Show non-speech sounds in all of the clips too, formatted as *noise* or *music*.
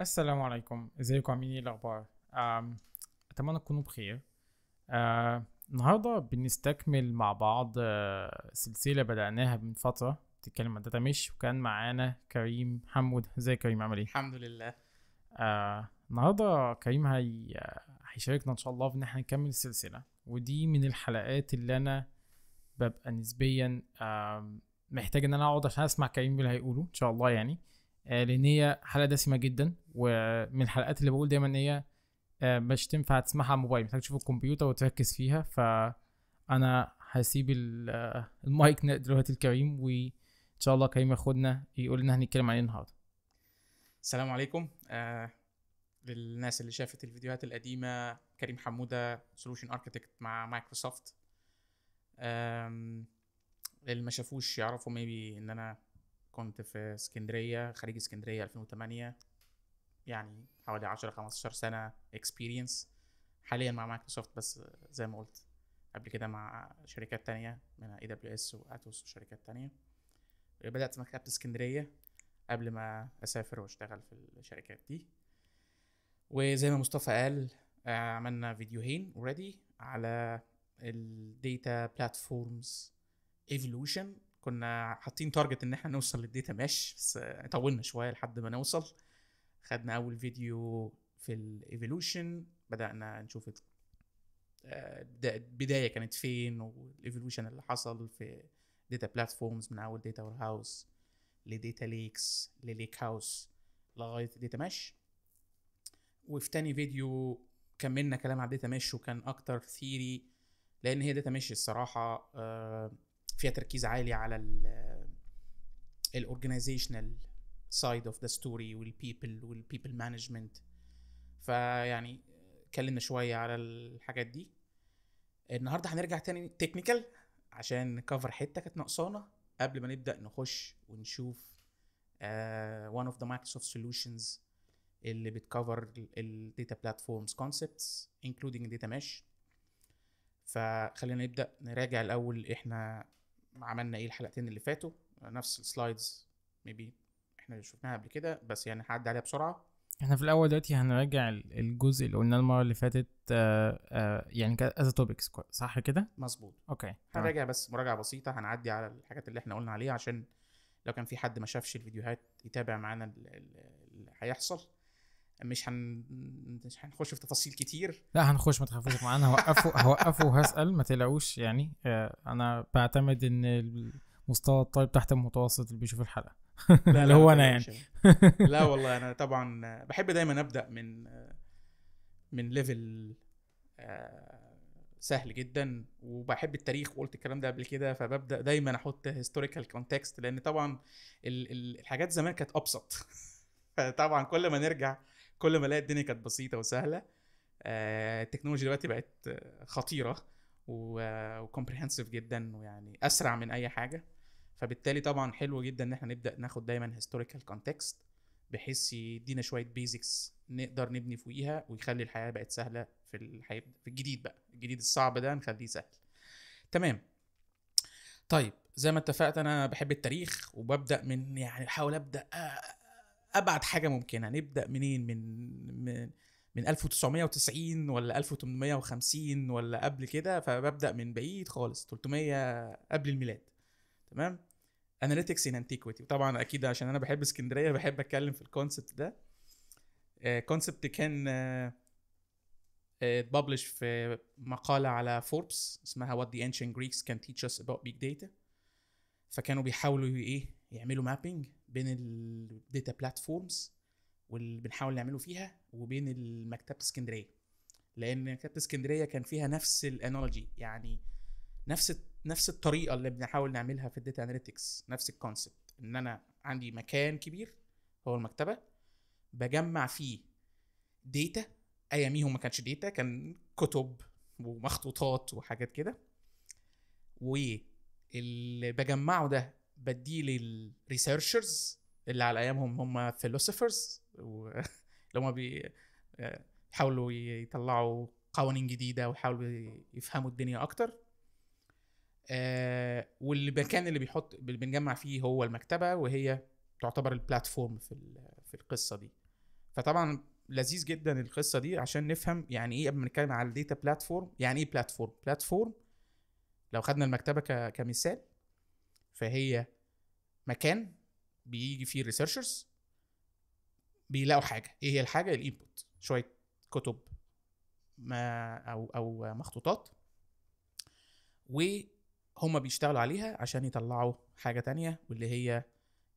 السلام عليكم ازيكم عاملين ايه الاخبار اتمنى تكونوا بخير آه، النهارده بنستكمل مع بعض آه، سلسله بداناها من فتره بتتكلم عن داتا مش وكان معانا كريم حمود ازاي كريم عامل ايه الحمد لله آه، النهارده كريم هي هيشاركنا ان شاء الله في ان احنا نكمل السلسله ودي من الحلقات اللي انا ببقى نسبيا محتاج ان انا اقعد عشان اسمع كريم اللي هيقوله ان شاء الله يعني آه، لان هي حلقه دسمه جدا ومن الحلقات اللي بقول دايما ان هي آه، مش تنفع تسمعها على الموبايل محتاج تشوف الكمبيوتر وتركز فيها فانا هسيب آه، المايك دلوقتي لكريم وان شاء الله كريم ياخدنا يقول لنا هنتكلم عن ايه النهارده السلام عليكم آه للناس اللي شافت الفيديوهات القديمه كريم حموده سولوشن اركتكت مع مايكروسوفت اللي ما شافوش يعرفوا ميبي ان انا كنت في اسكندريه خريج اسكندريه 2008 يعني حوالي 10 15 سنه اكسبيرينس حاليا مع مايكروسوفت بس زي ما قلت قبل كده مع شركات تانية من اي دبليو اس واتوس وشركات تانية بدات في مكتبه اسكندريه قبل ما اسافر واشتغل في الشركات دي وزي ما مصطفى قال آه، عملنا فيديوهين اوريدي على الديتا بلاتفورمز ايفولوشن كنا حاطين تارجت ان احنا نوصل للداتا ماش بس طولنا شويه لحد ما نوصل خدنا اول فيديو في الايفولوشن بدانا نشوف البدايه آه، كانت فين والايفولوشن اللي حصل في داتا بلاتفورمز من اول داتا وير هاوس لداتا ليكس لليك هاوس لغايه داتا ماش وفي تاني فيديو كملنا كلام على داتا ماش وكان اكتر ثيري لان هي داتا ماش الصراحه آه فيها تركيز عالي على الاورجنايزيشنال سايد اوف ذا ستوري والبيبل والبيبل مانجمنت فيعني اتكلمنا شويه على الحاجات دي النهارده هنرجع تاني تكنيكال عشان نكفر حته كانت ناقصانا قبل ما نبدا نخش ونشوف ون اوف ذا مايكروسوفت سوليوشنز اللي بتكفر الداتا بلاتفورمز كونسبتس انكلودنج الداتا ميش فخلينا نبدا نراجع الاول احنا عملنا ايه الحلقتين اللي فاتوا نفس السلايدز ميبي احنا شفناها قبل كده بس يعني هعدي عليها بسرعه احنا في الاول دلوقتي هنراجع الجزء اللي قلناه المره اللي فاتت آه، آه، يعني از توبكس صح كده مظبوط اوكي هنراجع بس مراجعه بسيطه هنعدي على الحاجات اللي احنا قلنا عليها عشان لو كان في حد ما شافش الفيديوهات يتابع معانا اللي هيحصل مش هن مش هنخش في تفاصيل كتير لا هنخش ما تخافوش معانا هوقفه *laughs* هوقفه وهسال ما تقلقوش يعني آه، انا بعتمد ان المستوى الطالب تحت المتوسط اللي بيشوف الحلقه لا اللي هو انا يعني *laughs* لا والله انا طبعا بحب دايما ابدا من من ليفل آه، سهل جدا وبحب التاريخ وقلت الكلام ده قبل كده فببدا دايما احط هيستوريكال كونتكست لان طبعا الحاجات زمان كانت ابسط *laughs* فطبعا كل ما نرجع كل ما الاقي الدنيا كانت بسيطه وسهله آه، التكنولوجيا دلوقتي بقت خطيره وكومبريهنسيف آه، جدا ويعني اسرع من اي حاجه فبالتالي طبعا حلو جدا ان احنا نبدا ناخد دايما هيستوريكال كونتكست بحيث يدينا شويه بيزكس نقدر نبني فوقيها ويخلي الحياه بقت سهله في الحياه في الجديد بقى الجديد الصعب ده نخليه سهل تمام طيب زي ما اتفقت انا بحب التاريخ وببدا من يعني بحاول ابدا ابعد حاجه ممكنه نبدا منين من من من 1990 ولا 1850 ولا قبل كده فببدا من بعيد خالص 300 قبل الميلاد تمام اناليتكس ان انتيكويتي طبعا اكيد عشان انا بحب اسكندريه بحب اتكلم في الكونسبت ده كونسبت آه، كان اتببلش آه، آه، في مقاله على فوربس اسمها وات ذا ancient جريكس كان تيتش اس about big data فكانوا بيحاولوا ايه يعملوا مابينج بين الداتا بلاتفورمز واللي بنحاول نعمله فيها وبين مكتبه اسكندريه لان مكتبه اسكندريه كان فيها نفس الانالوجي يعني نفس نفس الطريقه اللي بنحاول نعملها في الداتا اناليتكس نفس الكونسبت ان انا عندي مكان كبير هو المكتبه بجمع فيه داتا اياميهم ما كانش داتا كان كتب ومخطوطات وحاجات كده واللي بجمعه ده بديه للريسيرشرز اللي على ايامهم هم فيلوسفرز *laughs* اللي هم بيحاولوا يطلعوا قوانين جديده ويحاولوا يفهموا الدنيا اكتر آه، والمكان اللي بيحط اللي بنجمع فيه هو المكتبه وهي تعتبر البلاتفورم في في القصه دي فطبعا لذيذ جدا القصه دي عشان نفهم يعني ايه قبل ما نتكلم على الداتا بلاتفورم يعني ايه بلاتفورم بلاتفورم لو خدنا المكتبه كمثال فهي مكان بيجي فيه الريسيرشرز بيلاقوا حاجه ايه هي الحاجه الانبوت شويه كتب ما او او مخطوطات وهم بيشتغلوا عليها عشان يطلعوا حاجه تانية واللي هي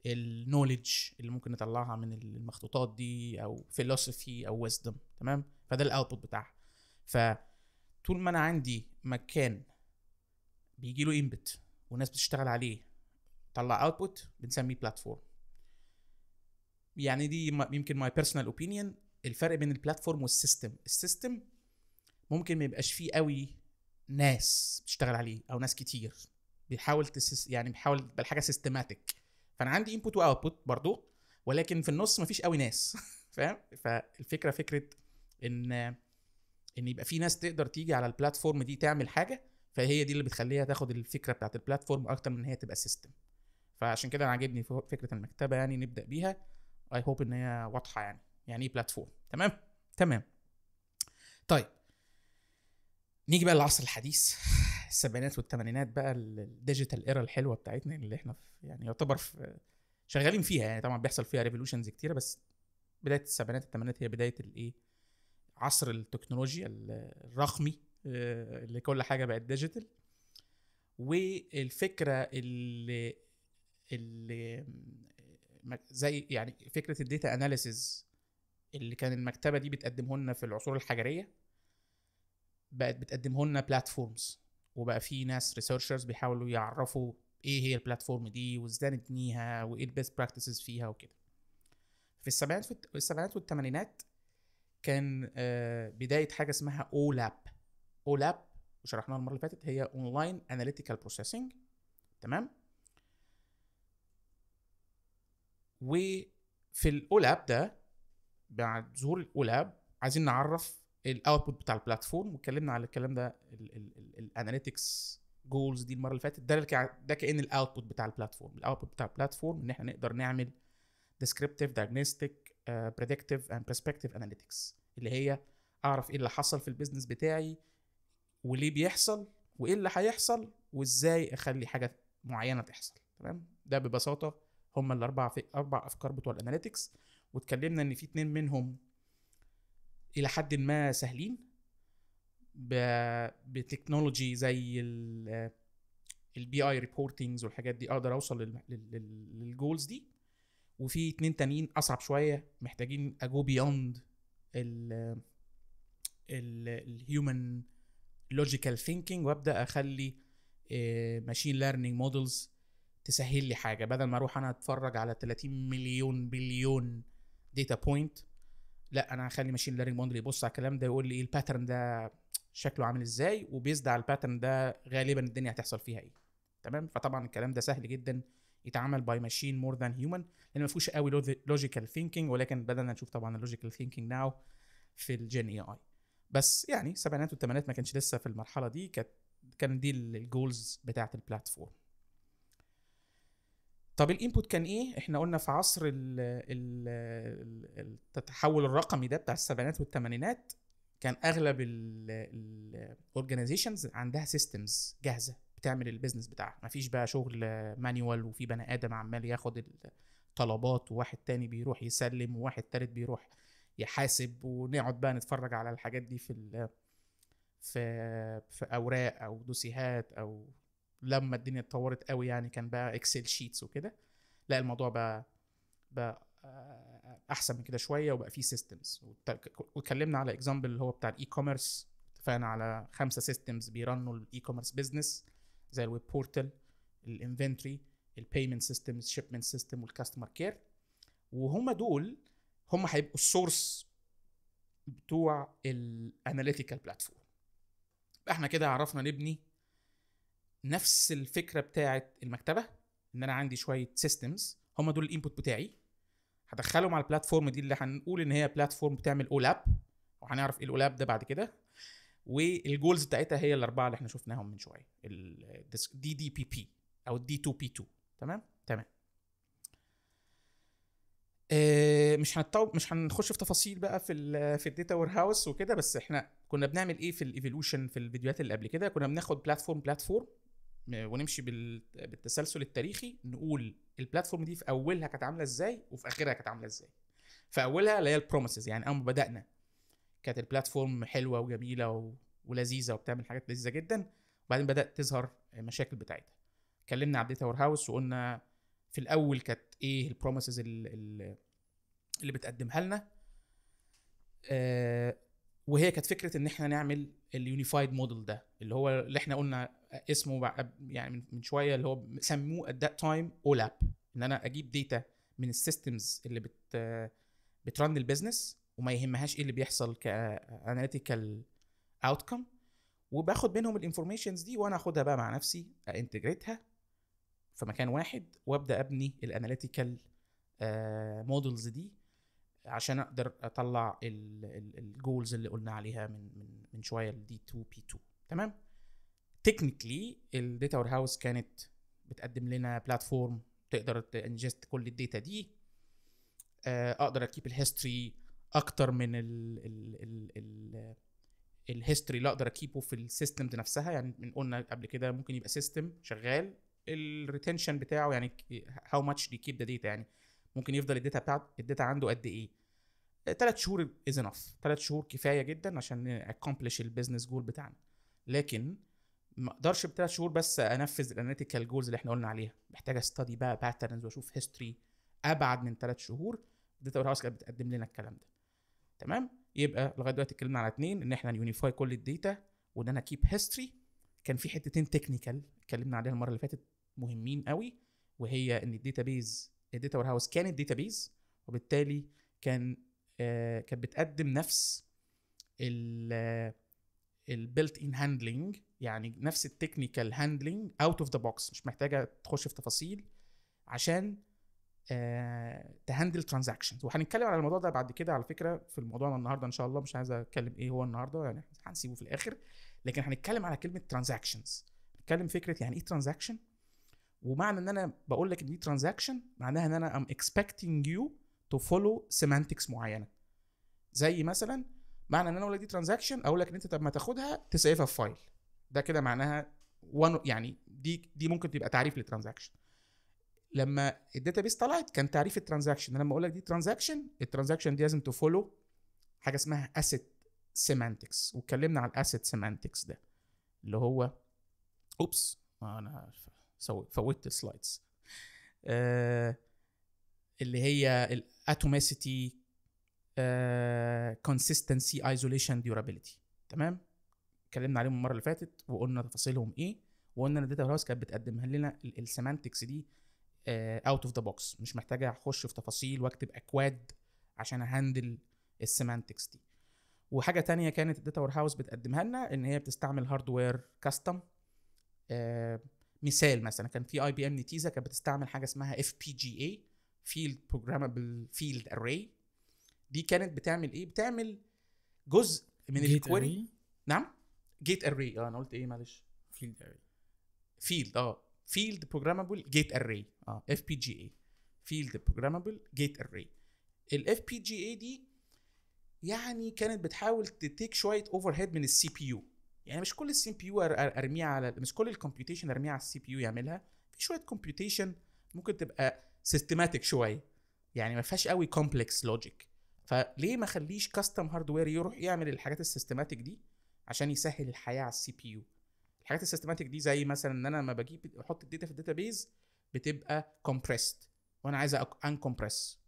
النولج اللي ممكن نطلعها من المخطوطات دي او فيلوسفي او ويزدم تمام فده الاوتبوت بتاعها فطول ما انا عندي مكان بيجي له انبت وناس بتشتغل عليه طلع اوتبوت بنسميه بلاتفورم يعني دي يمكن ماي بيرسونال اوبينيون الفرق بين البلاتفورم والسيستم السيستم ممكن ما يبقاش فيه قوي ناس بتشتغل عليه او ناس كتير بيحاول تسس يعني بيحاول تبقى الحاجه سيستماتيك فانا عندي انبوت واوتبوت برضو ولكن في النص مفيش قوي ناس *laughs* فاهم فالفكره فكره ان ان يبقى في ناس تقدر تيجي على البلاتفورم دي تعمل حاجه فهي دي اللي بتخليها تاخد الفكره بتاعت البلاتفورم اكتر من ان هي تبقى سيستم فعشان كده انا عاجبني فكره المكتبه يعني نبدا بيها اي هوب ان هي واضحه يعني يعني ايه بلاتفورم تمام تمام طيب نيجي بقى للعصر الحديث السبعينات والثمانينات بقى الديجيتال ايرا الحلوه بتاعتنا اللي احنا في يعني يعتبر في شغالين فيها يعني طبعا بيحصل فيها ريفولوشنز كتيره بس بدايه السبعينات الثمانينات هي بدايه الايه عصر التكنولوجيا الرقمي آه، اللي كل حاجه بقت ديجيتال والفكره اللي اللي زي يعني فكره الديتا اناليسز اللي كان المكتبه دي بتقدمه لنا في العصور الحجريه بقت بتقدمه لنا بلاتفورمز وبقى في ناس ريسيرشرز بيحاولوا يعرفوا ايه هي البلاتفورم دي وازاي نبنيها وايه البيست براكتسز فيها وكده في السبعينات في السبعينات والثمانينات كان آه، بدايه حاجه اسمها اولاب اولاب وشرحناها المره اللي فاتت هي اونلاين اناليتيكال بروسيسنج تمام وفي الاولاب ده بعد ظهور الاولاب عايزين نعرف الاوتبوت بتاع البلاتفورم واتكلمنا على الكلام ده الاناليتكس جولز دي المره اللي فاتت ده ده كان الاوتبوت بتاع البلاتفورم الاوتبوت بتاع البلاتفورم ان احنا نقدر نعمل ديسكريبتيف دايجنوستيك بريدكتيف اند برسبكتيف اناليتكس اللي هي اعرف ايه اللي حصل في البيزنس بتاعي وليه بيحصل وايه اللي هيحصل وازاي اخلي حاجه معينه تحصل تمام ده ببساطه هم الاربع في اربع افكار بتوع الاناليتكس واتكلمنا ان في اتنين منهم الى حد ما سهلين بتكنولوجي زي البي اي ريبورتنجز والحاجات دي اقدر اوصل للجولز دي وفي اتنين تانيين اصعب شويه محتاجين اجو بيوند الهيومن لوجيكال ثينكينج وابدا اخلي ماشين ليرنينج مودلز تسهل لي حاجه بدل ما اروح انا اتفرج على 30 مليون بليون داتا بوينت لا انا هخلي ماشين ليرنينج موديل يبص على الكلام ده يقول لي ايه الباترن ده شكله عامل ازاي وبيزد على الباترن ده غالبا الدنيا هتحصل فيها ايه تمام فطبعا الكلام ده سهل جدا يتعمل باي ماشين مور ذان هيومن لان ما فيهوش قوي لوجيكال ثينكينج ولكن بدانا نشوف طبعا اللوجيكال ثينكينج ناو في الجين اي اي بس يعني السبعينات والثمانينات ما كانش لسه في المرحله دي كانت كان دي الجولز بتاعه البلاتفورم طب الانبوت كان ايه؟ احنا قلنا في عصر الـ الـ التحول الرقمي ده بتاع السبعينات والثمانينات كان اغلب الاورجنايزيشنز عندها سيستمز جاهزه بتعمل البيزنس بتاعها مفيش بقى شغل مانيوال وفي بني ادم عمال ياخد الطلبات وواحد تاني بيروح يسلم وواحد تالت بيروح يحاسب ونقعد بقى نتفرج على الحاجات دي في في في اوراق او دوسيهات او لما الدنيا اتطورت قوي يعني كان بقى اكسل شيتس وكده لا الموضوع بقى بقى آه، احسن من كده شويه وبقى فيه سيستمز واتكلمنا على اكزامبل اللي هو بتاع الاي كوميرس اتفقنا على خمسه سيستمز بيرنوا الاي كوميرس بزنس زي الويب بورتال الانفنتري البيمنت سيستم الشيبمنت سيستم والكاستمر كير وهم دول هم هيبقوا السورس بتوع الاناليتيكال بلاتفورم احنا كده عرفنا نبني نفس الفكره بتاعه المكتبه ان انا عندي شويه سيستمز هم دول الانبوت بتاعي هدخلهم على البلاتفورم دي اللي هنقول ان هي بلاتفورم بتعمل اولاب وهنعرف ايه الاولاب ده بعد كده والجولز بتاعتها هي الاربعه اللي احنا شفناهم من شويه الدي دي بي بي او الدي 2 بي 2 تمام تمام آه، مش هنطو... مش هنخش في تفاصيل بقى في الـ في الداتا وير هاوس وكده بس احنا كنا بنعمل ايه في الايفولوشن في الفيديوهات اللي قبل كده كنا بناخد بلاتفورم بلاتفورم ونمشي بالتسلسل التاريخي نقول البلاتفورم دي في اولها كانت عامله ازاي وفي اخرها كانت عامله ازاي في اولها اللي هي البروميسز يعني اول ما بدانا كانت البلاتفورم حلوه وجميله ولذيذه وبتعمل حاجات لذيذه جدا وبعدين بدات تظهر المشاكل بتاعتها اتكلمنا على داتا هاوس وقلنا في الاول كانت ايه البروميسز اللي بتقدمها لنا آه، وهي كانت فكره ان احنا نعمل اليونيفايد موديل ده اللي هو اللي احنا قلنا اسمه يعني من شويه اللي هو سموه ات ذات تايم اولاب ان انا اجيب ديتا من السيستمز اللي بت بترن البيزنس وما يهمهاش ايه اللي بيحصل كاناليتيكال اوتكم وباخد منهم الانفورميشنز دي وانا اخدها بقى مع نفسي انتجريتها في مكان واحد وابدا ابني الاناليتيكال مودلز آه، دي عشان اقدر اطلع الجولز اللي قلنا عليها من من من شويه الدي 2 بي 2 تمام تكنيكلي الداتا وير هاوس كانت بتقدم لنا بلاتفورم تقدر تنجست كل الداتا دي آه، اقدر اكيب الهيستوري اكتر من ال ال ال ال الهيستوري اللي اقدر اكيبه في دي نفسها يعني من قلنا قبل كده ممكن يبقى سيستم شغال الريتنشن بتاعه يعني هاو ماتش دي كيب ذا داتا يعني ممكن يفضل الداتا بتاعت الداتا عنده قد ايه ثلاث آه، شهور از انف ثلاث شهور كفايه جدا عشان اكمبلش البيزنس جول بتاعنا لكن ما اقدرش بثلاث شهور بس انفذ الاناليتيكال جولز اللي احنا قلنا عليها محتاجه استدي بقى باترنز واشوف هيستوري ابعد من ثلاث شهور الداتا وير هاوس كانت بتقدم لنا الكلام ده تمام يبقى لغايه دلوقتي اتكلمنا على اثنين ان احنا يونيفاي كل الداتا وان انا كيب هيستوري كان في حتتين تكنيكال اتكلمنا عليها المره اللي فاتت مهمين قوي وهي ان الداتا بيز الداتا وير هاوس كانت داتا بيز وبالتالي كان آه، كانت بتقدم نفس ال البيلت ان هاندلنج يعني نفس التكنيكال هاندلنج اوت اوف ذا بوكس مش محتاجه تخش في تفاصيل عشان تهندل آه، ترانزاكشنز وهنتكلم على الموضوع ده بعد كده على فكره في موضوعنا النهارده ان شاء الله مش عايز اتكلم ايه هو النهارده يعني هنسيبه في الاخر لكن هنتكلم على كلمه ترانزاكشنز هنتكلم فكره يعني ايه ترانزاكشن ومعنى ان انا بقول لك ان دي ترانزاكشن معناها ان انا ام اكسبكتنج يو تو فولو سيمانتكس معينه زي مثلا معنى ان انا اقول لك دي ترانزاكشن اقول لك ان انت طب ما تاخدها تسيفها في فايل ده كده معناها يعني دي دي ممكن تبقى تعريف للترانزاكشن لما الداتا بيس طلعت كان تعريف الترانزاكشن لما اقول لك دي ترانزاكشن الترانزاكشن دي لازم تفولو حاجه اسمها اسيت سيمانتكس واتكلمنا على الاسيت سيمانتكس ده اللي هو اوبس انا فوتت السلايدز آه اللي هي الاتوماسيتي كونسيستنسي ايزوليشن ديورابيلتي تمام اتكلمنا عليهم المره اللي فاتت وقلنا تفاصيلهم ايه وقلنا ان الداتا هاوس كانت بتقدمها لنا السيمانتكس دي اوت اوف ذا بوكس مش محتاجه اخش في تفاصيل واكتب اكواد عشان اهندل السيمانتكس دي وحاجه تانية كانت الداتا وير هاوس بتقدمها لنا ان هي بتستعمل هاردوير آه، كاستم مثال مثلا كان في اي بي ام نتيزا كانت بتستعمل حاجه اسمها اف بي جي اي فيلد بروجرامبل فيلد اري دي كانت بتعمل ايه؟ بتعمل جزء من الكويري نعم جيت اري اه انا قلت ايه معلش فيلد اري فيلد اه فيلد بروجرامبل جيت اري اه اف بي جي اي فيلد بروجرامبل جيت اري الاف بي جي اي دي يعني كانت بتحاول تتيك شويه اوفر هيد من السي بي يو يعني مش كل السي بي يو ارميها على مش كل الكمبيوتيشن ارميها على السي بي يو يعملها في شويه كمبيوتيشن ممكن تبقى سيستماتيك شويه يعني ما فيهاش قوي كومبلكس لوجيك فليه ما اخليش كاستم هاردوير يروح يعمل الحاجات السيستماتيك دي عشان يسهل الحياه على السي بي يو الحاجات السيستماتيك دي زي مثلا ان انا لما بجيب احط الداتا في الداتابيز بتبقى كومبريست وانا عايز ان كومبريس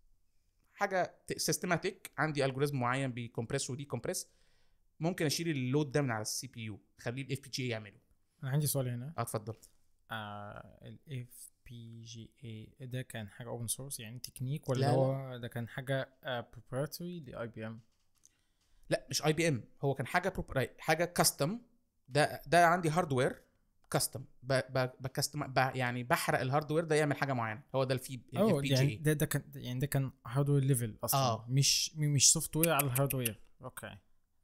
حاجه سيستماتيك عندي الجوريزم معين بيكمبريس ودي كومبريس ممكن اشيل اللود ده من على السي بي يو خليه الاف بي جي يعمله انا عندي سؤال هنا آه، اتفضل الاف بي جي اي ده كان حاجه اوبن سورس يعني تكنيك ولا هو ده كان حاجه بروبريتوري لاي بي ام لا مش اي بي ام هو كان حاجه حاجه كاستم ده ده عندي هاردوير كاستم بكاستم يعني بحرق الهاردوير ده يعمل حاجه معينه هو ده الفي الاف بي جي ده ده كان يعني ده كان هاردوير ليفل اصلا آه. مش مش سوفت وير على الهاردوير اوكي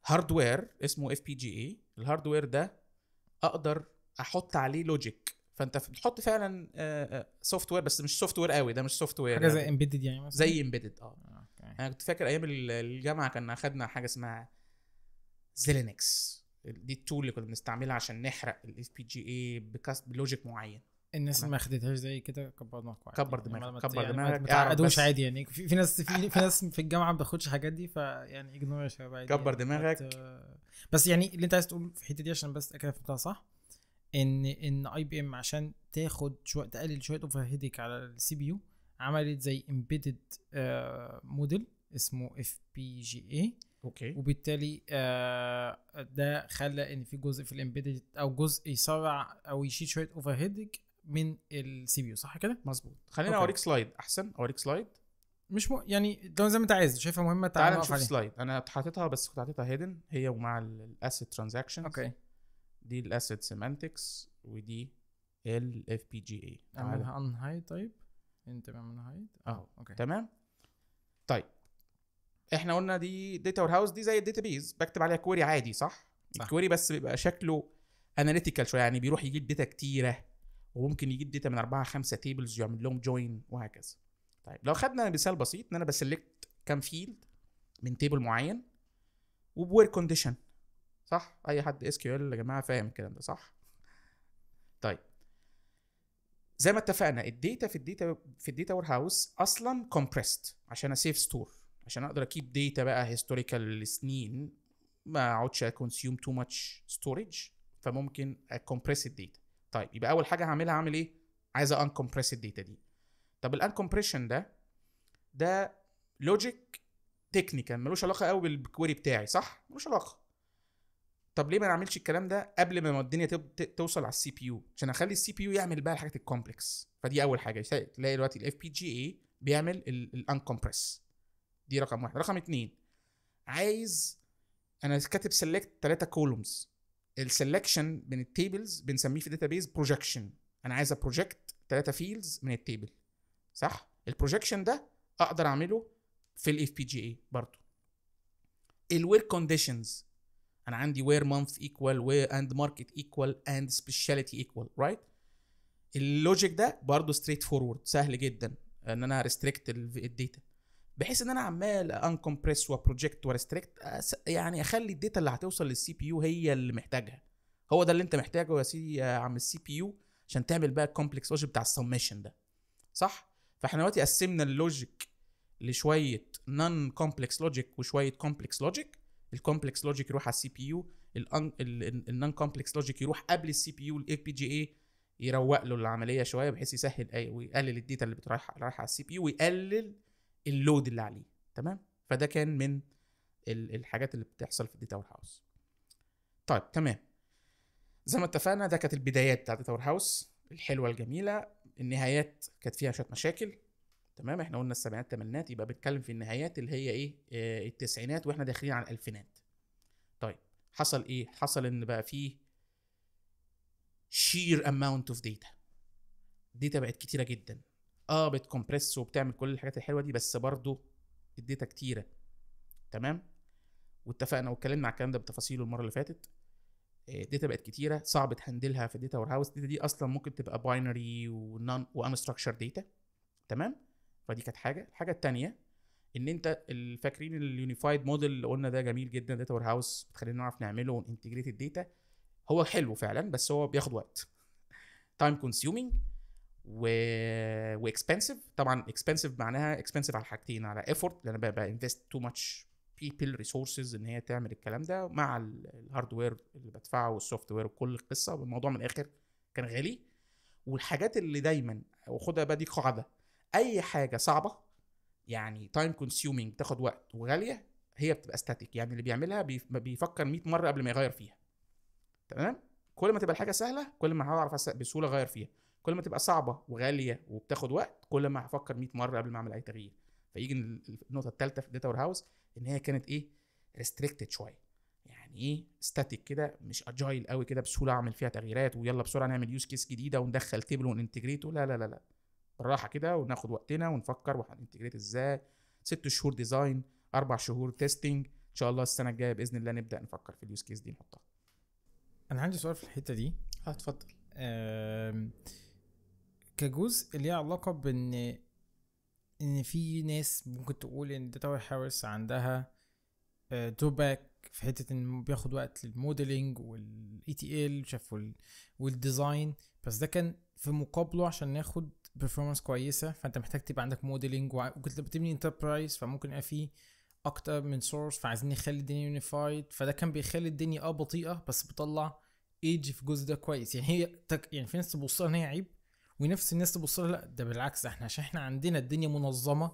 هاردوير اسمه اف بي جي اي الهاردوير ده اقدر احط عليه لوجيك فانت بتحط فعلا سوفت آه، وير آه، بس مش سوفت وير قوي ده مش سوفت وير حاجه زي امبيدد يعني. يعني مثلا زي امبيدد اه أوكي. انا كنت فاكر ايام الجامعه كنا اخدنا حاجه اسمها زيلينكس دي التول اللي كنا بنستعملها عشان نحرق الاف بي جي اي بلوجيك معين الناس ما خدتهاش زي كده كبر دماغك كبر دماغك يعني كبر دماغك ما يعني تعقدوش عادي يعني في ناس في, في ناس في الجامعه ما بتاخدش الحاجات دي فيعني اجنور يا شباب عادي كبر يعني. دماغك آه، بس يعني اللي انت عايز تقول في الحته دي عشان بس اكيد فهمتها صح ان ان اي بي ام عشان تاخد شويه تقلل شويه اوفر هيدك على السي بي يو عملت زي امبيدد آه، موديل اسمه اف بي جي اي اوكي وبالتالي آه، ده خلى ان في جزء في الامبيدد او جزء يسرع او يشيل شويه اوفر هيدك من السي بي يو صح كده مظبوط خلينا اوريك سلايد احسن اوريك سلايد مش م... يعني لو زي ما انت عايز شايفها مهمه تعالى نشوف سلايد انا حاططها بس كنت حاططها هيدن هي ومع الاسيت ترانزاكشن اوكي دي الاسيت سيمانتكس ودي الاف بي جي اي اعملها ان هاي طيب انت بعمل هايد اه اوكي تمام طيب احنا قلنا دي داتا وير هاوس دي زي الداتا بيز بكتب عليها كويري عادي صح؟, صح. الكويري بس بيبقى شكله اناليتيكال شويه يعني بيروح يجيب داتا كتيره وممكن يجيب داتا من اربعه خمسه تيبلز يعمل لهم جوين وهكذا طيب لو خدنا مثال بسيط ان انا بسلكت كام فيلد من تيبل معين وبوير كونديشن صح اي حد اس كيو ال يا جماعه فاهم الكلام ده صح طيب زي ما اتفقنا الداتا في الداتا في الداتا وير هاوس اصلا كومبريست عشان اسيف ستور عشان اقدر اكيب داتا بقى هيستوريكال سنين ما اقعدش اكونسيوم تو ماتش ستورج فممكن اكمبريس الداتا طيب يبقى اول حاجه هعملها هعمل ايه عايز انكمبريس الداتا دي طب الانكمبريشن ده ده لوجيك تكنيكال ملوش علاقه قوي بالكويري بتاعي صح ملوش علاقه طب ليه ما نعملش الكلام ده قبل ما الدنيا توصل على السي بي يو عشان اخلي السي بي يو يعمل بقى الحاجات الكومبلكس فدي اول حاجه تلاقي دلوقتي الاف بي جي اي بيعمل الانكمبريس دي رقم واحد رقم اتنين عايز انا كاتب سيلكت ثلاثه كولومز السلكشن من التيبلز بنسميه في الداتابيز بروجكشن انا عايز ابروجكت ثلاثه فيلدز من التيبل صح البروجكشن ده اقدر اعمله في الاف بي جي اي برضو الوير كونديشنز انا عندي وير مانث ايكوال وير اند ماركت ايكوال اند سبيشاليتي ايكوال رايت اللوجيك ده برضو ستريت فورورد سهل جدا ان انا ريستريكت الداتا بحيث ان انا عمال انكمبريس وبروجكت وريستريكت يعني اخلي الداتا اللي هتوصل للسي بي يو هي اللي محتاجها هو ده اللي انت محتاجه يا سيدي يا عم السي بي يو عشان تعمل بقى الكومبلكس لوجيك بتاع السميشن ده صح فاحنا دلوقتي قسمنا اللوجيك لشويه نون كومبلكس لوجيك وشويه كومبلكس لوجيك الكومبلكس لوجيك يروح على السي بي يو النون كومبلكس لوجيك يروح قبل السي بي يو الاي بي جي اي يروق له العمليه شويه بحيث يسهل ويقلل الداتا اللي رايحه على السي بي يو ويقلل اللود اللي عليه تمام فده كان من الحاجات اللي بتحصل في الداتا هاوس طيب تمام زي ما اتفقنا ده كانت البدايات بتاعت الداتا هاوس الحلوه الجميله النهايات كانت فيها شويه مشاكل تمام احنا قلنا السبعينات الثمانينات يبقى بنتكلم في النهايات اللي هي ايه اه التسعينات واحنا داخلين على الالفينات طيب حصل ايه حصل ان بقى فيه شير اماونت اوف داتا داتا بقت كتيره جدا اه بتكمبرس وبتعمل كل الحاجات الحلوه دي بس برضه الداتا كتيره تمام واتفقنا واتكلمنا على الكلام ده بتفاصيله المره اللي فاتت آه، الداتا بقت كتيره صعب تهندلها في الداتا وير هاوس الداتا دي اصلا ممكن تبقى باينري ونون وان ستراكشر داتا تمام فدي كانت حاجه الحاجه الثانيه ان انت فاكرين اليونيفايد موديل اللي قلنا ده جميل جدا داتا وير هاوس بتخلينا نعرف نعمله وننتجريت الداتا هو حلو فعلا بس هو بياخد وقت تايم كونسيومينج و... واكسبنسيف طبعا اكسبنسيف معناها اكسبنسيف على حاجتين على ايفورت لان انا بانفست تو ماتش بيبل ريسورسز ان هي تعمل الكلام ده مع الهاردوير اللي بدفعه والسوفت وير وكل القصه والموضوع من الاخر كان غالي والحاجات اللي دايما وخدها بقى دي قاعده اي حاجه صعبه يعني تايم كونسيومينج تاخد وقت وغاليه هي بتبقى ستاتيك يعني اللي بيعملها بيفكر 100 مره قبل ما يغير فيها تمام كل ما تبقى الحاجه سهله كل ما هعرف بسهوله اغير فيها كل ما تبقى صعبه وغاليه وبتاخد وقت كل ما هفكر 100 مره قبل ما اعمل اي تغيير فيجي النقطه الثالثه في الداتا وير هاوس ان هي كانت ايه ريستريكتد شويه يعني ايه ستاتيك كده مش اجايل قوي كده بسهوله اعمل فيها تغييرات ويلا بسرعه نعمل يوز كيس جديده وندخل تيبل وننتجريت لا لا لا لا بالراحه كده وناخد وقتنا ونفكر وهننتجريت ازاي ست شهور ديزاين اربع شهور تيستنج ان شاء الله السنه الجايه باذن الله نبدا نفكر في اليوز كيس دي نحطها انا عندي سؤال في الحته دي آه، اتفضل أه كجزء ليه علاقة بإن إن في ناس ممكن تقول إن داتا هاوس عندها دروباك آه، في حتة إن بياخد وقت للموديلنج والإي تي e إل شافوا والديزاين بس ده كان في مقابله عشان ناخد بيرفورمانس كويسة فأنت محتاج تبقى عندك موديلنج وكنت بتبني انتربرايز فممكن يبقى فيه أكتر من سورس فعايزين نخلي الدنيا يونيفايد فده كان بيخلي الدنيا أه بطيئة بس بيطلع ايدج في الجزء ده كويس يعني هي تك يعني في ناس تبص ان هي عيب ونفس الناس تبص لها لا ده بالعكس احنا عشان احنا عندنا الدنيا منظمه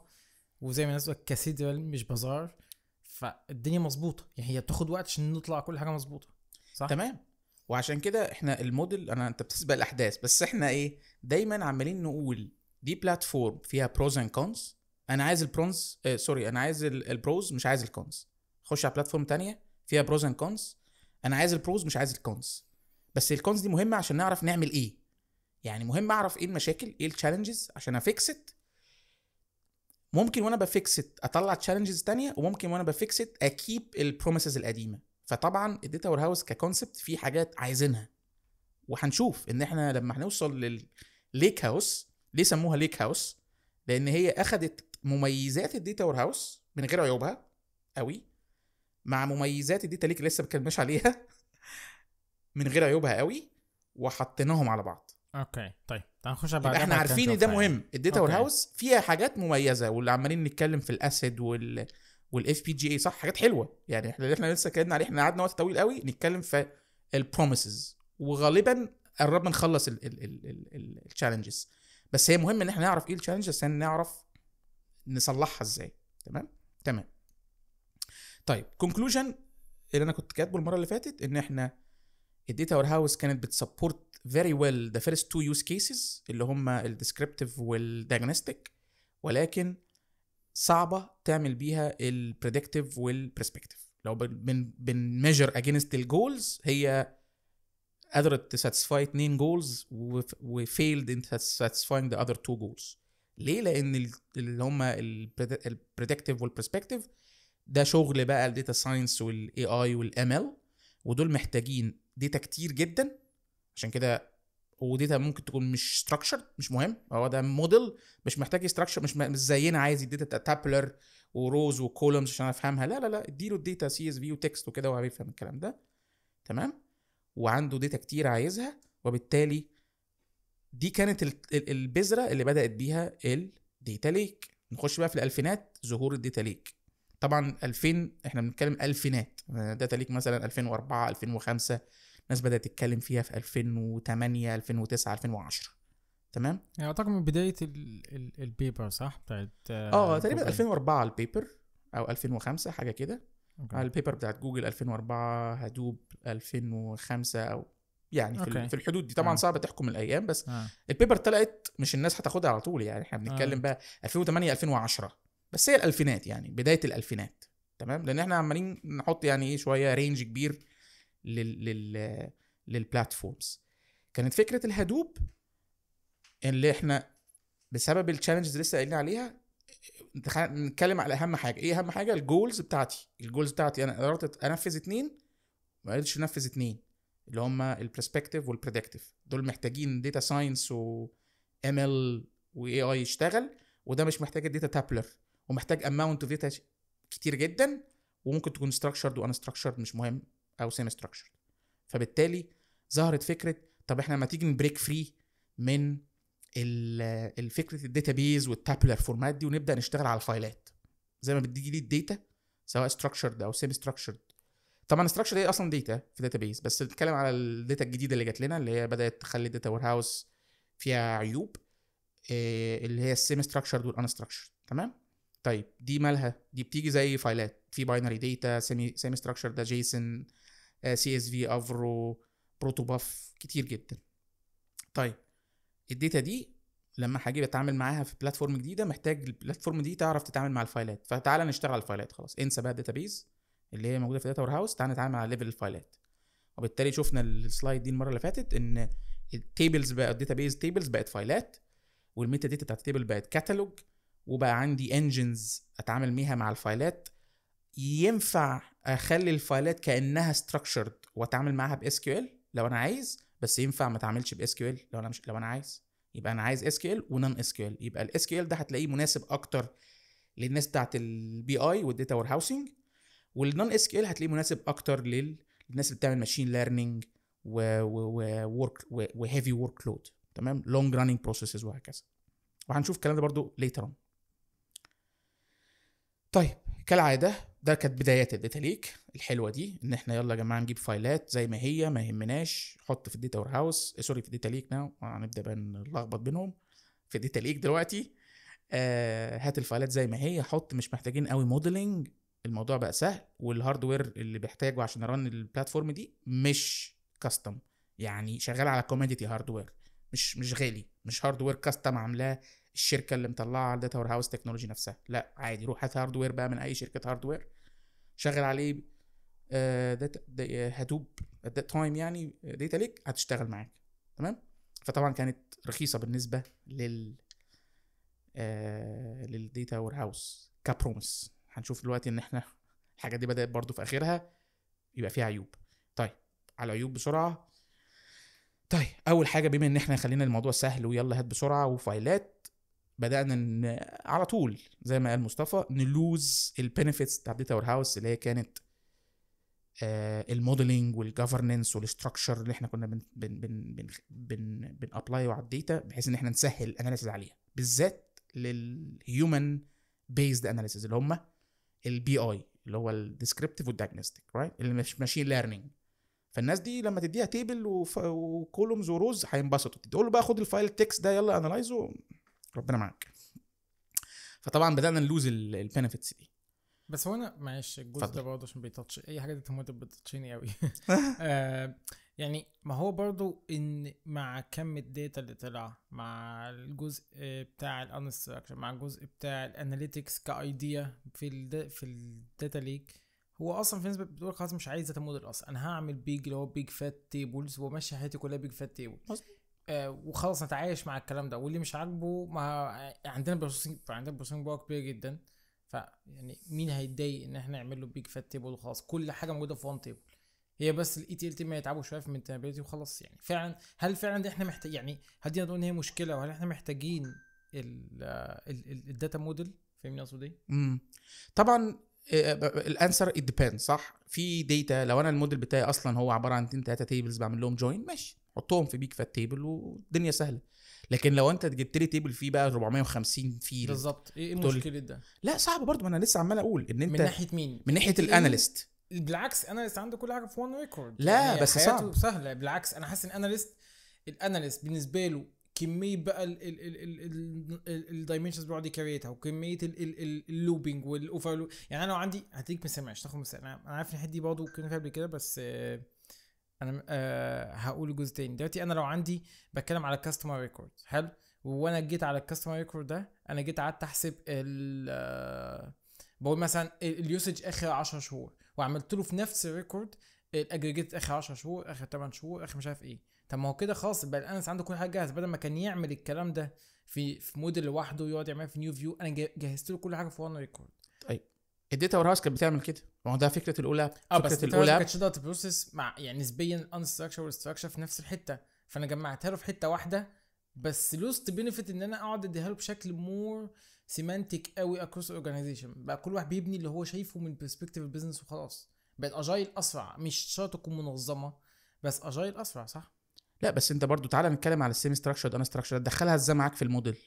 وزي ما الناس بتقول كاسيدرال مش بازار فالدنيا مظبوطه يعني هي بتاخد وقت عشان نطلع كل حاجه مظبوطه صح تمام وعشان كده احنا الموديل انا انت بتسبق الاحداث بس احنا ايه دايما عمالين نقول دي بلاتفورم فيها بروز اند كونز انا عايز البرونز اه سوري انا عايز البروز مش عايز الكونز خش على بلاتفورم تانية فيها بروز اند كونز انا عايز البروز مش عايز الكونز بس الكونز دي مهمه عشان نعرف نعمل ايه يعني مهم اعرف ايه المشاكل ايه التشالنجز عشان افكست ممكن وانا بفكست اطلع تشالنجز تانية وممكن وانا بفكست اكيب البروميسز القديمه فطبعا الداتا وير هاوس ككونسبت فيه حاجات عايزينها وهنشوف ان احنا لما هنوصل للليك هاوس ليه سموها ليك هاوس لان هي اخذت مميزات الداتا وير هاوس من غير عيوبها قوي مع مميزات الداتا ليك لسه ما اتكلمناش عليها *laughs* من غير عيوبها قوي وحطيناهم على بعض اوكي طيب هنخش بعدها احنا عارفين ان ده مهم الداتا وير هاوس فيها حاجات مميزه واللي عمالين نتكلم في الاسيد وال والاف بي جي اي صح حاجات حلوه يعني احنا اللي احنا لسه اتكلمنا عليه احنا قعدنا وقت طويل قوي نتكلم في البروميسز وغالبا قربنا نخلص التشالنجز بس هي مهم ان احنا نعرف ايه التشالنج عشان نعرف نصلحها ازاي تمام تمام طيب كونكلوجن اللي انا كنت كاتبه المره اللي فاتت ان احنا الداتا وير هاوس كانت بتسبورت فيري ويل ذا فيرست تو يوز كيسز اللي هم الديسكريبتيف والدياجنوستيك ولكن صعبه تعمل بيها البريدكتيف والبرسبكتيف لو بن بن ميجر اجينست الجولز هي قدرت تساتسفاي اثنين جولز وفيلد ان ساتسفاينج ذا اذر تو جولز ليه لان اللي هم البريدكتيف والبرسبكتيف ده شغل بقى الداتا ساينس والاي اي والام ال ودول محتاجين داتا كتير جدا عشان كده وديتا ممكن تكون مش ستراكشر مش مهم هو ده موديل مش محتاج ستراكشر مش مش زينا عايز الداتا تابلر وروز وكولومز عشان افهمها لا لا لا اديله الداتا سي اس في وتكست وكده وهيفهم الكلام ده تمام وعنده داتا كتير عايزها وبالتالي دي كانت البذره اللي بدات بيها الداتا ليك نخش بقى في الالفينات ظهور الداتا ليك طبعا 2000 احنا بنتكلم الفينات داتا يعني ليك مثلا 2004 2005 الناس بدات تتكلم فيها في 2008 2009 2010 تمام يعني اعتقد من بدايه البيبر صح بتاعت اه, آه، تقريبا 2004 البيبر او 2005 حاجه كده okay. البيبر بتاعت جوجل 2004 هدوب 2005 او يعني في, في الحدود دي طبعا آه. صعب تحكم الايام بس آه. البيبر طلعت مش الناس هتاخدها على طول يعني احنا بنتكلم آه. بقى 2008 2010 بس هي الالفينات يعني بدايه الالفينات تمام لان احنا عمالين نحط يعني ايه شويه رينج كبير لل لل للبلاتفورمز كانت فكره الهدوب اللي احنا بسبب التشالنجز اللي لسه قايلين عليها نتكلم على اهم حاجه ايه اهم حاجه الجولز بتاعتي الجولز بتاعتي انا قدرت انفذ اتنين ما قدرتش انفذ اتنين اللي هم البرسبكتيف والبريدكتيف دول محتاجين داتا ساينس و ام ال واي اي يشتغل وده مش محتاج الداتا تابلر ومحتاج اماونت اوف داتا كتير جدا وممكن تكون ستراكشرد وان ستراكشرد مش مهم او سيمي ستراكشرد فبالتالي ظهرت فكره طب احنا لما تيجي نبريك فري من الفكره الداتا بيز والتابلر فورمات دي ونبدا نشتغل على الفايلات زي ما بتيجي لي الداتا سواء ستراكشرد او سيمي ستراكشرد طبعا ستراكشر هي اصلا داتا في داتا بيز بس بتتكلم على الداتا الجديده اللي جات لنا اللي هي بدات تخلي الداتا وير هاوس فيها عيوب إيه اللي هي السيمي ستراكشرد والان ستراكشرد تمام طيب دي مالها دي بتيجي زي فايلات في باينري داتا سيمي سيمي ستراكشرد ده جيسون سي اس في افرو بروتوباف كتير جدا طيب الداتا دي لما هاجي بتعامل معاها في بلاتفورم جديده محتاج البلاتفورم دي تعرف تتعامل مع الفايلات فتعالى نشتغل على الفايلات خلاص انسى بقى الداتابيز اللي هي موجوده في داتا هاوس تعالى نتعامل على ليفل الفايلات وبالتالي شفنا السلايد دي المره اللي فاتت ان التيبلز بقى الداتابيز تيبلز بقت فايلات والميتا داتا بتاعت التيبل بقت كاتالوج وبقى عندي انجنز اتعامل بيها مع الفايلات ينفع اخلي الفايلات كانها ستراكشرد واتعامل معاها باس كيو ال لو انا عايز بس ينفع ما اتعاملش باس كيو ال لو انا مش لو انا عايز يبقى انا عايز اس كيو ال ونون اس كيو ال يبقى الاس كيو ال ده هتلاقيه مناسب اكتر للناس بتاعت البي اي والداتا وير هاوسنج والنون اس كيو ال هتلاقيه مناسب اكتر للناس اللي بتعمل ماشين ليرنينج وورك وهيفي ورك لود تمام لونج رانينج بروسيسز وهكذا وهنشوف الكلام ده برضو ليتر طيب كالعاده ده كانت بدايات ليك الحلوه دي ان احنا يلا يا جماعه نجيب فايلات زي ما هي ما يهمناش حط في الداتا وير هاوس سوري في الداتا ليك ناو آه، هنبدا بقى نلخبط بينهم في الداتا ليك دلوقتي آه هات الفايلات زي ما هي حط مش محتاجين قوي موديلنج الموضوع بقى سهل والهاردوير اللي بيحتاجه عشان ارن البلاتفورم دي مش كاستم يعني شغال على كوميديتي هاردوير مش مش غالي مش هاردوير كاستم عاملاه الشركه اللي مطلعه على داتا وير هاوس تكنولوجي نفسها لا عادي روح هات هاردوير بقى من اي شركه هاردوير شغل عليه آه، داتا هدوب ات تايم يعني داتا آه، ليك هتشتغل معاك تمام فطبعا كانت رخيصه بالنسبه لل للديتا وير هاوس كبرومس هنشوف دلوقتي ان احنا *laughs* الحاجات دي بدات برضو في اخرها يبقى فيها عيوب طيب على العيوب بسرعه طيب اول حاجه بما ان احنا خلينا الموضوع سهل ويلا هات بسرعه وفايلات بدانا على طول زي ما قال مصطفى نلوز البنفيتس بتاعت داتا وير هاوس اللي هي كانت آه الموديلنج والجفرننس والاستراكشر اللي احنا كنا بن بن بن بن بن ابلاي على الداتا بحيث ان احنا نسهل الاناليسز عليها بالذات للهيومن بيزد اناليسز اللي هم البي اي اللي هو الديسكريبتيف والدياجنوستيك رايت اللي مش ماشين ليرنينج فالناس دي لما تديها تيبل وكولومز وروز هينبسطوا تقول له بقى خد الفايل التكست ده يلا انالايزه ربنا معاك فطبعا بدانا نلوز البنفيتس دي بس هو انا معلش الجزء ده برضه عشان بيتاتش اي حاجه دي بتاتشيني قوي *laughs* آه، يعني ما هو برضو ان مع كم الداتا اللي طلع مع الجزء آه، بتاع الانستراكشر مع الجزء بتاع الاناليتكس كايديا في ال في الداتا ليك هو اصلا في ناس بتقول خلاص مش عايز داتا موديل اصلا انا هعمل بيج اللي هو بيج فات تيبلز وماشي حياتي كلها بيج فات تيبلز آه، وخلاص نتعايش مع الكلام ده واللي مش عاجبه ما عندنا بروسيسنج عندنا بروسيسنج باور كبير جدا ف يعني مين هيتضايق ان احنا نعمل له بيج فات تيبل وخلاص كل حاجه موجوده في وان تيبل هي بس الاي تي ال تيم e يتعبوا شويه في المنتابيلتي وخلاص يعني فعلا هل فعلا دي احنا محتاج يعني هل دي نقول ان هي مشكله وهل احنا محتاجين الداتا آه، موديل فاهمني اقصد ايه؟ طبعا الانسر ات ديبيند صح؟ في داتا لو انا الموديل بتاعي اصلا هو عباره عن 2 3 تيبلز بعمل لهم جوين ماشي حطهم في بيك فات تيبل والدنيا سهله لكن لو انت جبت لي تيبل فيه بقى 450 فيل بالظبط ايه المشكله ده لا صعب برضو ما انا لسه عمال اقول ان انت من ناحيه مين من ناحيه إيه، إيه، الاناليست بالعكس اناليست عنده كل حاجه في وان ريكورد لا يعني بس صعب سهله بالعكس انا حاسس ان اناليست الاناليست بالنسبه له كميه بقى الدايمنشنز بيقعد يكريتها وكميه اللوبينج والاوفر يعني انا لو عندي هديك مثال معلش تاخد مثال انا عارف الحته دي برضه كنا فيها قبل كده بس آه انا أه هقول تاني دلوقتي انا لو عندي بتكلم على كاستمر ريكورد حلو وانا جيت على الكاستمر ريكورد ده انا جيت قعدت احسب ال آه، بقول مثلا اليوسج اخر 10 شهور وعملت له في نفس الريكورد الاجريجيت اخر 10 شهور اخر 8 شهور اخر مش عارف ايه طب ما هو كده خلاص بقى الانس عنده كل حاجه جاهزه بدل ما كان يعمل الكلام ده في في موديل لوحده ويقعد يعملها في نيو فيو انا جهزت له كل حاجه في وان ريكورد طيب الداتا وير هاوس كانت بتعمل كده ما هو ده فكره الاولى اه بس الاولى كانت داتا بروسيس مع يعني نسبيا ان ستراكشر والستراكشر في نفس الحته فانا جمعتها له في حته واحده بس لوست بينفيت ان انا اقعد اديها له بشكل مور سيمانتيك قوي اكروس اورجانيزيشن بقى كل واحد بيبني اللي هو شايفه من برسبكتيف البيزنس وخلاص بقت اجايل اسرع مش شرط تكون منظمه بس اجايل اسرع صح لا بس انت برضو تعالى نتكلم على السيمي ستراكشر انا ستراكشر دخلها ازاي معاك في الموديل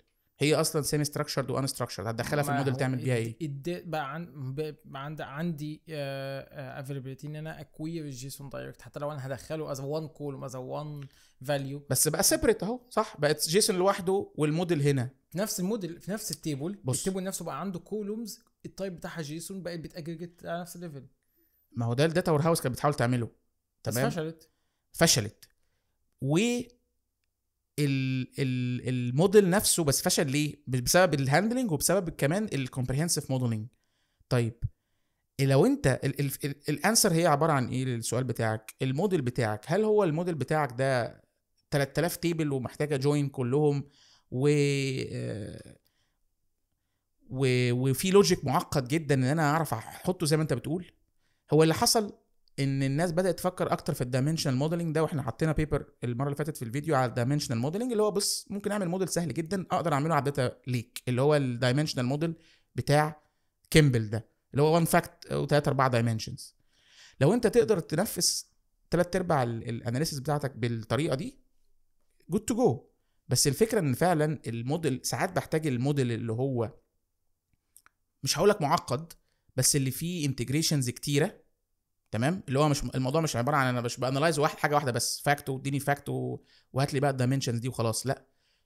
هي اصلا سيمي ستراكشرد وان ستراكشرد هتدخلها في الموديل تعمل بيها ايه؟ اديت بقى عن بقى عندي عندي آه، افيلابيلتي آه، ان انا اكوير الجيسون دايركت حتى لو انا هدخله از وان كول از وان فاليو بس بقى سيبريت اهو صح بقت جيسون لوحده والموديل هنا في نفس الموديل في نفس التيبل بص. التيبل نفسه بقى عنده كولومز التايب بتاعها جيسون بقت بتاجريجيت على نفس الليفل ما هو ده الداتا وير هاوس كانت بتحاول تعمله تمام فشلت فشلت و الموديل نفسه بس فشل ليه بسبب الهاندلنج وبسبب كمان الكومبريهنسيف موديلنج طيب لو انت الانسر هي عباره عن ايه للسؤال بتاعك الموديل بتاعك هل هو الموديل بتاعك ده 3000 تيبل ومحتاجه جوين كلهم و و وفي لوجيك معقد جدا ان انا اعرف احطه زي ما انت بتقول هو اللي حصل ان الناس بدات تفكر اكتر في الدايمنشنال موديلنج ده واحنا حطينا بيبر المره اللي فاتت في الفيديو على الدايمنشنال موديلنج اللي هو بص ممكن اعمل موديل سهل جدا اقدر اعمله على داتا ليك اللي هو الدايمنشنال موديل بتاع كيمبل ده اللي هو 1 فاكت و3 4 دايمنشنز لو انت تقدر تنفذ ثلاث ارباع الاناليسيس بتاعتك بالطريقه دي جود تو جو بس الفكره ان فعلا الموديل ساعات بحتاج الموديل اللي هو مش هقول لك معقد بس اللي فيه انتجريشنز كتيره تمام اللي هو مش الموضوع مش عباره عن انا مش بانلايز واحد حاجه واحده بس فاكت واديني فاكت وهات لي بقى الدايمنشنز دي وخلاص لا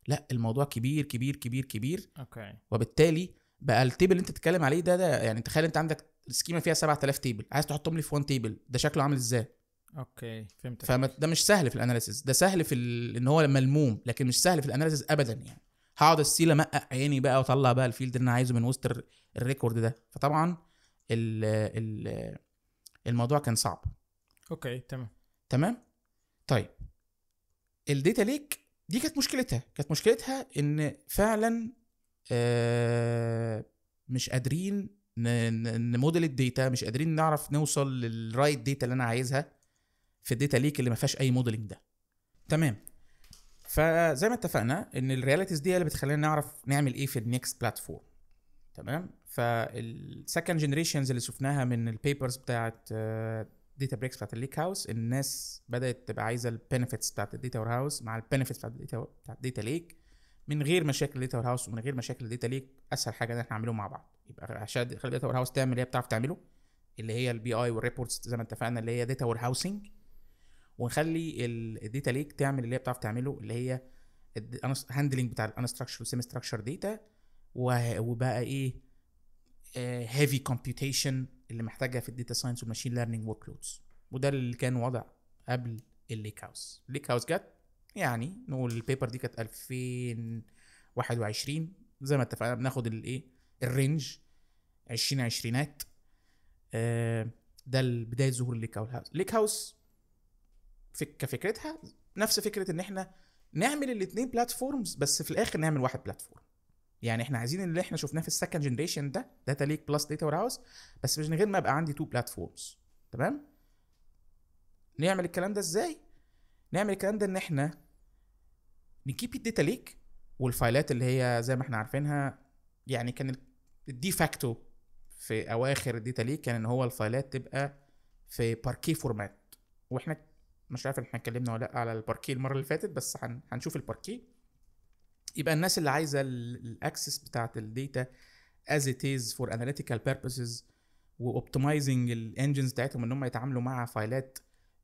لا الموضوع كبير كبير كبير كبير اوكي وبالتالي بقى التيبل اللي انت بتتكلم عليه ده ده يعني تخيل انت عندك سكيما فيها 7000 تيبل عايز تحطهم لي في 1 تيبل ده شكله عامل ازاي اوكي فهمت فده مش سهل في الاناليسز ده سهل في ان هو ملموم لكن مش سهل في الاناليسز ابدا يعني هقعد السيلة امقق عيني بقى واطلع بقى الفيلد اللي انا عايزه من وسط الريكورد ده فطبعا ال ال الموضوع كان صعب اوكي تمام تمام طيب الداتا ليك دي كانت مشكلتها كانت مشكلتها ان فعلا آه مش قادرين نموديل الداتا مش قادرين نعرف نوصل للرايت داتا اللي انا عايزها في الداتا ليك اللي ما فيهاش اي موديلنج ده تمام فزي ما اتفقنا ان الرياليتيز دي اللي بتخلينا نعرف نعمل ايه في النكست بلاتفورم تمام فالسكند جنريشنز اللي شفناها من البيبرز بتاعت داتا آه، بريكس بتاعت الليك هاوس الناس بدات تبقى عايزه البنفيتس بتاعت الداتا وير هاوس مع البنفيتس بتاعت الداتا بتاعت الداتا ليك من غير مشاكل الداتا وير هاوس ومن غير مشاكل الداتا ليك اسهل حاجه ان احنا نعمله مع بعض يبقى عشان خلي الداتا وير هاوس تعمل اللي هي بتعرف تعمله اللي هي البي اي والريبورتس زي ما اتفقنا اللي هي داتا وير هاوسنج ونخلي الداتا ليك تعمل اللي هي بتعرف تعمله اللي هي الهاندلنج بتاع الانستراكشر والسيمي ستراكشر داتا وبقى ايه هيفي آه، كومبيوتيشن اللي محتاجها في الداتا ساينس والماشين ليرنينج ورك لودز وده اللي كان وضع قبل الليك هاوس الليك هاوس جت يعني نقول البيبر دي كانت 2021 زي ما اتفقنا بناخد الايه الرينج 20 عشرينات آه ده بدايه ظهور الليك هاوس الليك هاوس كفكرتها نفس فكره ان احنا نعمل الاثنين بلاتفورمز بس في الاخر نعمل واحد بلاتفورم يعني احنا عايزين اللي احنا شفناه في السكند جنريشن ده داتا ليك بلس داتا وير هاوس بس من غير ما ابقى عندي تو بلاتفورمز تمام نعمل الكلام ده ازاي نعمل الكلام ده ان احنا نجيب الداتا ليك والفايلات اللي هي زي ما احنا عارفينها يعني كان الديفاكتو في اواخر الداتا ليك كان ان هو الفايلات تبقى في باركي فورمات واحنا مش عارف احنا اتكلمنا ولا لا على الباركي المره اللي فاتت بس هنشوف الباركي يبقى الناس اللي عايزه الاكسس بتاعت الداتا از ات از فور اناليتيكال بيربسز واوبتمايزنج الانجنز بتاعتهم ان هم يتعاملوا مع فايلات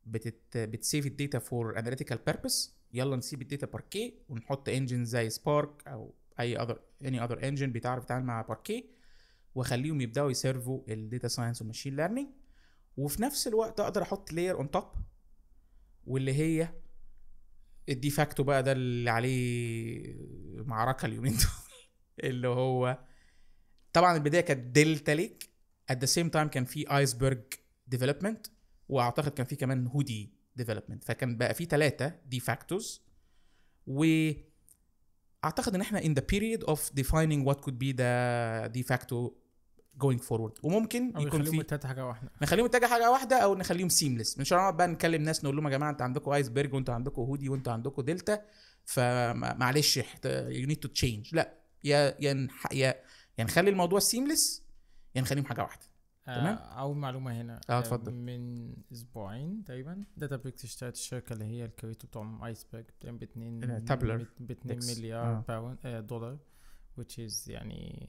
بتت بتسيف الداتا فور اناليتيكال بيربس يلا نسيب الداتا باركيه ونحط انجن زي سبارك او اي اذر اني اذر انجن بتعرف تتعامل مع باركيه واخليهم يبداوا يسيرفوا الداتا ساينس والماشين ليرنينج وفي نفس الوقت اقدر احط لاير اون توب واللي هي الدي فاكتو بقى ده اللي عليه معركه اليومين دول *laughs* اللي هو طبعا البدايه كانت دلتا ليك ات ذا سيم تايم كان في ايسبرج ديفلوبمنت واعتقد كان في كمان هودي ديفلوبمنت فكان بقى في ثلاثه دي فاكتوز و اعتقد ان احنا ان ذا بيريد اوف ديفاينينج وات كود بي ذا دي فاكتو جوينج فورورد وممكن يكون في نخليهم حاجه واحده نخليهم متجه حاجه واحده او نخليهم سيمليس مش هنقعد بقى نكلم ناس نقول لهم يا جماعه انتوا عندكم ايسبرج وانتوا عندكم هودي وانتوا عندكم دلتا فمعلش يو نيد تو تشينج لا يا يا يا يا نخلي الموضوع سيمليس يا نخليهم حاجه واحده آه، تمام آه اول معلومه هنا آه،, اه اتفضل من اسبوعين تقريبا داتا بريكس اشترت الشركه اللي هي الكريبتو بتاعهم ايسبرج ب 2 تابلر ب 2 مليار باوند آه. دولار which is يعني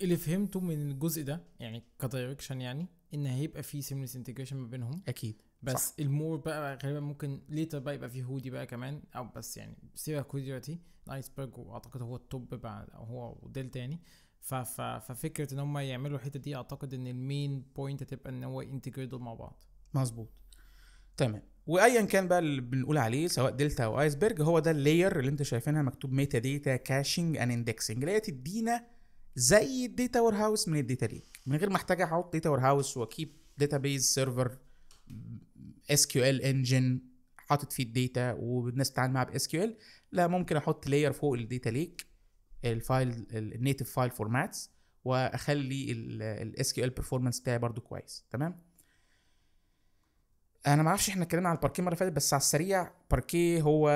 اللي فهمته من الجزء ده يعني كدايركشن يعني ان هيبقى في سيمليس انتجريشن ما بينهم اكيد بس صح. المور بقى غالبا ممكن ليتر بقى يبقى في هودي بقى كمان او بس يعني سيبك هودي دلوقتي الايسبرج واعتقد هو التوب بقى هو ودلتا يعني ففكره ان هم يعملوا الحته دي اعتقد ان المين بوينت هتبقى ان هو انتجريت مع بعض مظبوط تمام وايا كان بقى اللي بنقول عليه سواء دلتا او ايسبرج هو ده اللاير اللي انت شايفينها مكتوب ميتا داتا كاشنج اند اندكسنج اللي هي تدينا زي الداتا وير هاوس من الداتا ليك من غير ما احتاج احط داتا وير هاوس واكيب داتا بيز سيرفر اس كيو ال انجن حاطط فيه الداتا والناس بتتعامل معاه باس كيو ال لا ممكن احط لاير فوق الداتا ليك الفايل النيتف فايل فورماتس واخلي الاس كيو ال بتاعي برده كويس تمام انا ما اعرفش احنا اتكلمنا على الباركيه المره اللي فاتت بس على السريع باركيه هو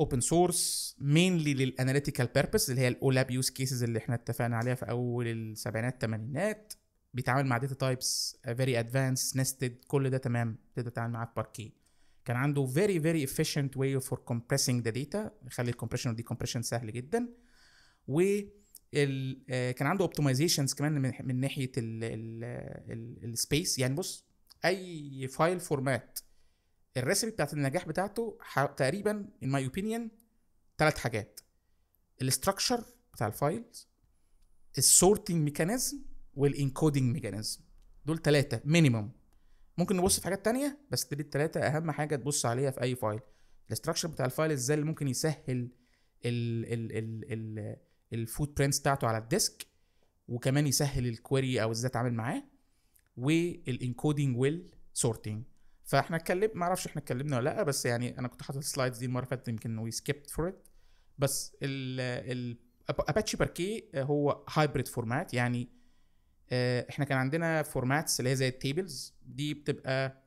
اوبن سورس مينلي للاناليتيكال بيربس اللي هي الاولاب يوز كيسز اللي احنا اتفقنا عليها في اول السبعينات الثمانينات بيتعامل مع داتا تايبس فيري ادفانس نستد كل ده تمام تقدر تتعامل معاه في باركيه كان عنده فيري فيري افيشنت واي فور كومبريسنج ذا داتا يخلي الكومبريشن والديكومبريشن سهل جدا و آه، كان عنده اوبتمايزيشنز كمان من ناحيه السبيس يعني بص اي فايل فورمات الريسبي بتاعت النجاح بتاعته تقريبا ان ماي اوبينيون ثلاث حاجات الاستراكشر بتاع الفايلز السورتنج ميكانيزم والانكودنج ميكانيزم دول ثلاثه مينيمم ممكن نبص في حاجات تانية بس دي التلاتة أهم حاجة تبص عليها في أي فايل الاستراكشر بتاع الفايل ازاي اللي ممكن يسهل الفوت برينتس بتاعته على الديسك وكمان يسهل الكويري او ازاي اتعامل معاه والانكودينج ويل سورتنج فاحنا اتكلم ما اعرفش احنا اتكلمنا ولا لا بس يعني انا كنت حاطط السلايدز دي المره اللي فاتت يمكن وي سكيبت فور ات بس ال اباتشي باركيه هو هايبريد فورمات يعني آه، احنا كان عندنا فورماتس اللي هي زي التيبلز دي بتبقى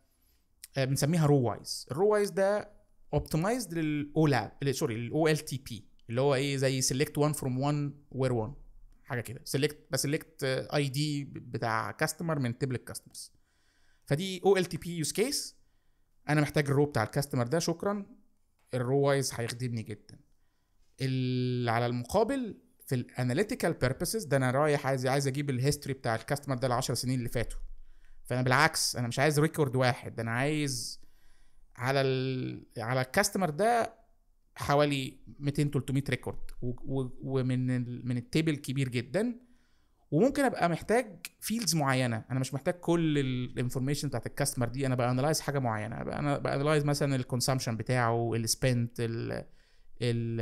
آه، بنسميها رو وايز الرو وايز ده اوبتمايزد للاولاب سوري للاو ال تي بي اللي هو ايه زي سيلكت 1 فروم 1 وير 1 حاجه كده سيلكت بسلكت اي دي بتاع كاستمر من تبل كاستمرز فدي او ال تي بي يوز كيس انا محتاج الرو بتاع الكاستمر ده شكرا الرو وايز هيخدمني جدا على المقابل في الاناليتيكال بيربسز ده انا رايح عايز عايز اجيب الهيستوري بتاع الكاستمر ده ال 10 سنين اللي فاتوا فانا بالعكس انا مش عايز ريكورد واحد انا عايز على الـ على الكاستمر ده حوالي 200 300 ريكورد ومن من التيبل كبير جدا وممكن ابقى محتاج فيلدز معينه انا مش محتاج كل الانفورميشن بتاعت الكاستمر دي انا بانلايز حاجه معينه بقى انا بانلايز مثلا الكونسامشن بتاعه السبنت ال ال